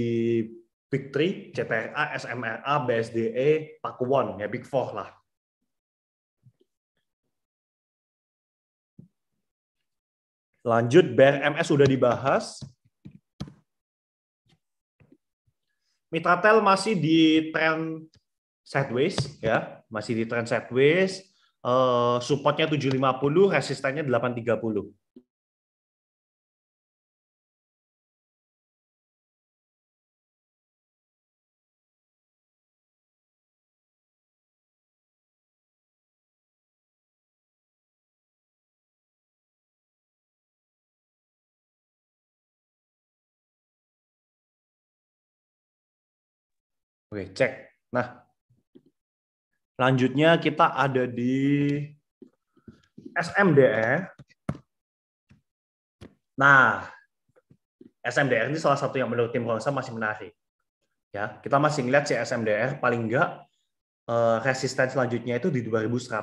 Big Three, CTRA, SMRA, BSDE, Pakuwon, ya Big Four lah. Lanjut BRMS sudah dibahas. Mitratel masih di trend sideways ya, masih di trend sideways. Uh, supportnya 750, resistennya 830. Oke, cek. Nah, lanjutnya kita ada di SMDR. Nah, SMDR ini salah satu yang menurut tim Ronsa masih menarik. Ya, kita masih ngeliat si SMDR paling enggak eh, resisten selanjutnya itu di 2100.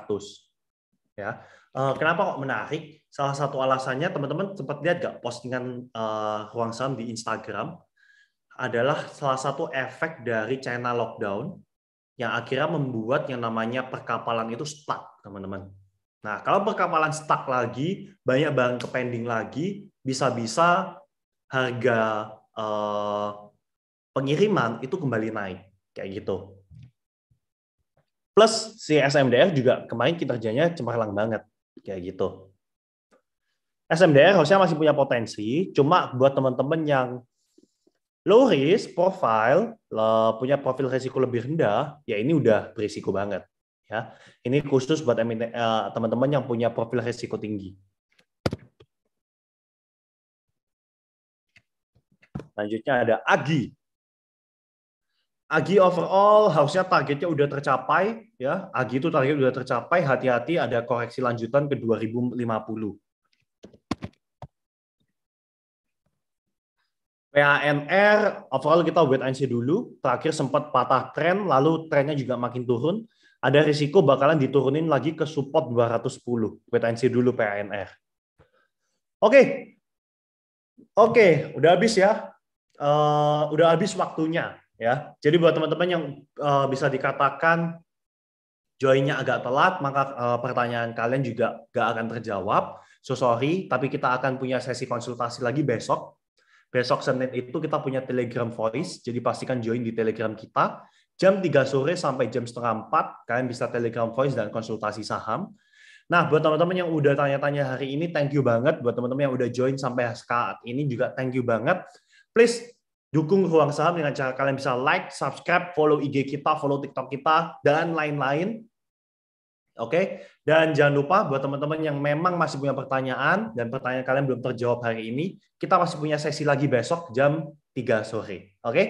Ya. Eh, kenapa kok menarik? Salah satu alasannya teman-teman sempat lihat nggak postingan ruang eh, di Instagram adalah salah satu efek dari China lockdown yang akhirnya membuat yang namanya perkapalan itu stuck, teman-teman. Nah, kalau perkapalan stuck lagi, banyak barang pending lagi, bisa-bisa harga eh, pengiriman itu kembali naik, kayak gitu. Plus si SMDR juga kemarin kinerjanya cemerlang banget, kayak gitu. SMDR harusnya masih punya potensi, cuma buat teman-teman yang Low risk profile eh, punya profil risiko lebih rendah, ya ini udah berisiko banget. Ya, ini khusus buat eh, teman-teman yang punya profil risiko tinggi. Selanjutnya ada Agi. Agi overall harusnya targetnya udah tercapai ya. Agi itu target udah tercapai, hati-hati ada koreksi lanjutan ke 2050. PANR overall kita wait and see dulu. Terakhir sempat patah tren, lalu trennya juga makin turun. Ada risiko bakalan diturunin lagi ke support 210. Wait and see dulu PANR. Oke. Okay. Oke, okay. udah habis ya. Uh, udah habis waktunya ya. Jadi buat teman-teman yang uh, bisa dikatakan joinnya agak telat, maka uh, pertanyaan kalian juga gak akan terjawab. So sorry, tapi kita akan punya sesi konsultasi lagi besok Besok Senin itu kita punya Telegram Voice, jadi pastikan join di Telegram kita. Jam 3 sore sampai jam setengah 4, kalian bisa Telegram Voice dan konsultasi saham. Nah, buat teman-teman yang udah tanya-tanya hari ini, thank you banget. Buat teman-teman yang udah join sampai saat ini juga thank you banget. Please dukung Ruang Saham dengan cara kalian bisa like, subscribe, follow IG kita, follow TikTok kita, dan lain-lain. Oke, okay? dan jangan lupa buat teman-teman yang memang masih punya pertanyaan dan pertanyaan kalian belum terjawab hari ini, kita masih punya sesi lagi besok jam 3 sore. Oke. Okay?